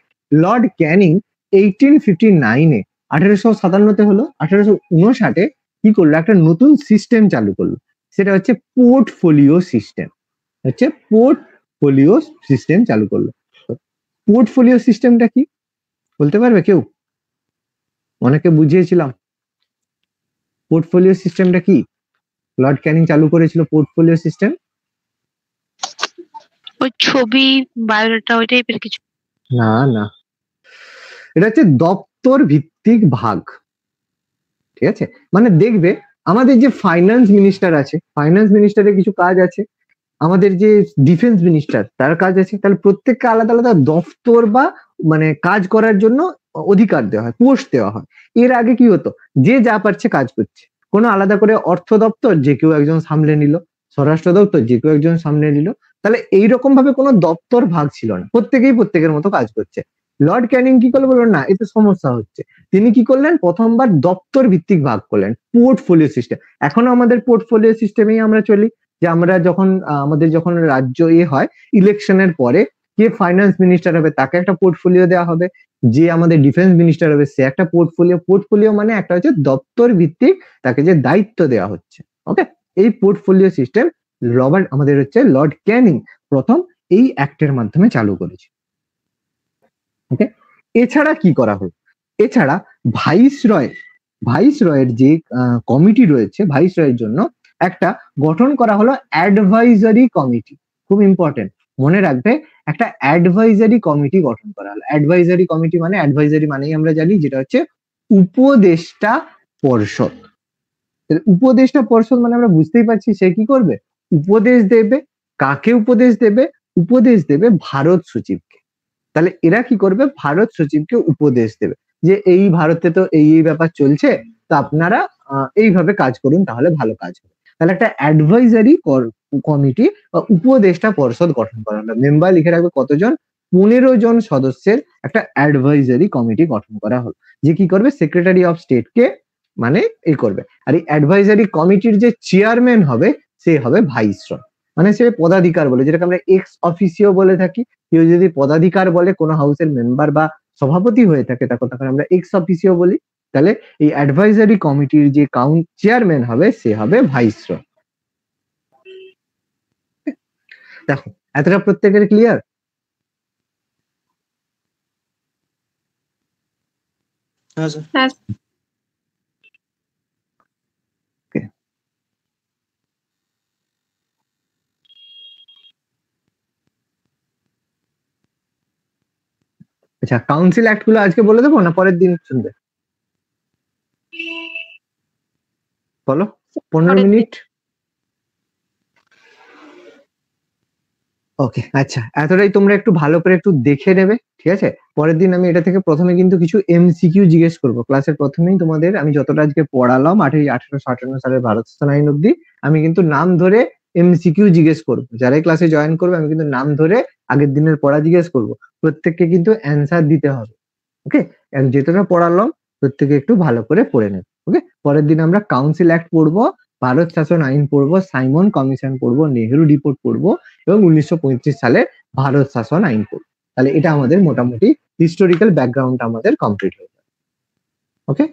লর্ড ক্যানিং এইটিন ফিফটি নাইনে আঠারোশো সাতান্নতে হলো আঠারোশো উনষাটে কি করলো একটা নতুন সিস্টেম চালু করলো সেটা হচ্ছে পোর্টফোলিও সিস্টেম হচ্ছে পোর্টফোলিও সিস্টেম চালু করলো পোর্টফোলিও সিস্টেমটা কি বলতে পারবে কেউ অনেকে বুঝিয়েছিলাম পোর্টফোলিও সিস্টেমটা কি লর্ড ক্যানিং চালু করেছিল পোর্টফোলিও সিস্টেম ওই ছবি বায়োডাটা ওই টাইপের কিছু না না এটা হচ্ছে দপ্তর ভিত্তিক ভাগ ঠিক আছে মানে দেখবে আমাদের যে ফাইন্যান্স মিনিস্টার আছে ফাইন্যান্স মিনিস্টারের কিছু কাজ আছে আমাদের যে ডিফেন্স মিনিস্টার তার কাজ আছে তাহলে প্রত্যেককে আলাদা আলাদা দফতর বা মানে কাজ করার জন্য অধিকার দেওয়া হয় পোস্ট দেওয়া হয় এর আগে কি হতো যে যা পারছে কাজ করছে কোনো আলাদা করে অর্থ দপ্তর যে কেউ একজন সামলে নিল স্বরাষ্ট্র দপ্তর যে কেউ একজন সামলে নিল তাহলে এইরকম ভাবে কোনো দপ্তর ভাগ ছিল না প্রত্যেকেই প্রত্যেকের মতো কাজ করছে লর্ড ক্যানিং কি করলো বললেন না এতে সমস্যা হচ্ছে তিনি কি করলেন প্রথমবার দপ্তর ভিত্তিক ভাগ করলেন পোর্টফোলিও সিস্টেম এখনো আমাদের পোর্টফোলিও সিস্টেমেই আমরা চলি যে আমরা যখন আমাদের যখন রাজ্য ইয়ে হয় ইলেকশনের পরে কে ফাইন্যান্স মিনিস্টার হবে তাকে একটা পোর্টফোলিও দেওয়া হবে যে আমাদের ডিফেন্স মিনিস্টার হবে সে একটা পোর্টফোলিও পোর্টফোলিও মানে একটা হচ্ছে দপ্তর ভিত্তিক তাকে যে দায়িত্ব দেওয়া হচ্ছে ওকে এই পোর্টফোলিও সিস্টেম রবার্ট আমাদের হচ্ছে লর্ড ক্যানিং প্রথম এই অ্যাক্টের মাধ্যমে চালু করেছে ওকে এছাড়া কি করা হলো এছাড়া ভাইস রয় ভাইস রয়ের যে কমিটি রয়েছে ভাইস রয়ের জন্য একটা গঠন করা হলো অ্যাডভাইজারি কমিটি খুব ইম্পর্টেন্ট মনে রাখবে একটা অ্যাডভাইজারি কমিটি গঠন করা হলো অ্যাডভাইজারি কমিটি মানে অ্যাডভাইজারি মানেই আমরা জানি যেটা হচ্ছে উপদেষ্টা পর্ষদ উপদেষ্টা পর্ষদ মানে আমরা বুঝতেই পারছি সে কি করবে উপদেশ দেবে কাকে উপদেশ দেবে উপদেশ দেবে ভারত সচিবকে তাহলে এরা কি করবে ভারত সচিবকে উপদেশ দেবে যে এই ভারতে তো এই এই ব্যাপার চলছে তো আপনারা এইভাবে কাজ করুন তাহলে ভালো কাজ হবে তাহলে একটা অ্যাডভাইজারি কমিটি বা উপদেষ্টা পরিষদ গঠন করা হলো মেম্বার লিখে রাখবে কতজন পনেরো জন সদস্যের একটা অ্যাডভাইজারি কমিটি গঠন করা হলো যে কি করবে সেক্রেটারি অফ স্টেটকে মানে এ করবে আর এই অ্যাডভাইজারি কমিটির যে চেয়ারম্যান হবে সে হবে ভাইসরয় মানে সে পদাধিকার বলে যেটাকে আমরা এক্স অফিসিও বলে থাকি কেউ যদি পদাধিকার বলে কোনো হাউসের মেম্বার বা সভাপতি হয়ে থাকে তাকে তখন আমরা এক্স অফিসিও বলি তাহলে এই অ্যাডভাইজারি কমিটির যে কাউন্ট চেয়ারম্যান হবে সে হবে ভাইসরয় দেখো এতটা প্রত্যেকের ক্লিয়ার হ্যাঁ, আচ্ছা কাউন্সিল অ্যাক্ট গুলো আজকে বলে দেবো না পরের দিন শুনবে বলো পনেরো মিনিট ওকে আচ্ছা এতটাই তোমরা একটু ভালো করে একটু দেখে নেবে ঠিক আছে পরের দিন আমি এটা থেকে প্রথমে কিন্তু কিছু এমসিকিউ জিজ্ঞেস করবো ক্লাসের প্রথমেই তোমাদের আমি যতটা আজকে পড়ালাম আঠারো আঠারোশো আটান্ন সালের ভারত আইন অব্দি আমি কিন্তু নাম ধরে এমসিকিউ জিজ্ঞেস করবো যারাই ক্লাসে জয়েন করবে আমি কিন্তু নাম ধরে আগের দিনের পড়া জিজ্ঞেস করবো প্রত্যেককে কিন্তু অ্যান্সার দিতে হবে ওকে যেটা পড়ালাম প্রত্যেকে একটু ভালো করে পড়ে নেবে ওকে পরের দিন আমরা কাউন্সিল অ্যাক্ট পড়বো ভারত শাসন আইন পড়ব সাইমন কমিশন পড়ব নেহেরু রিপোর্ট পড়ব এবং উনিশশো সালে ভারত শাসন আইন পড়ব তাহলে এটা আমাদের মোটামুটি হিস্টোরিক্যাল ব্যাকগ্রাউন্ড আমাদের কমপ্লিট হয়ে যাবে ওকে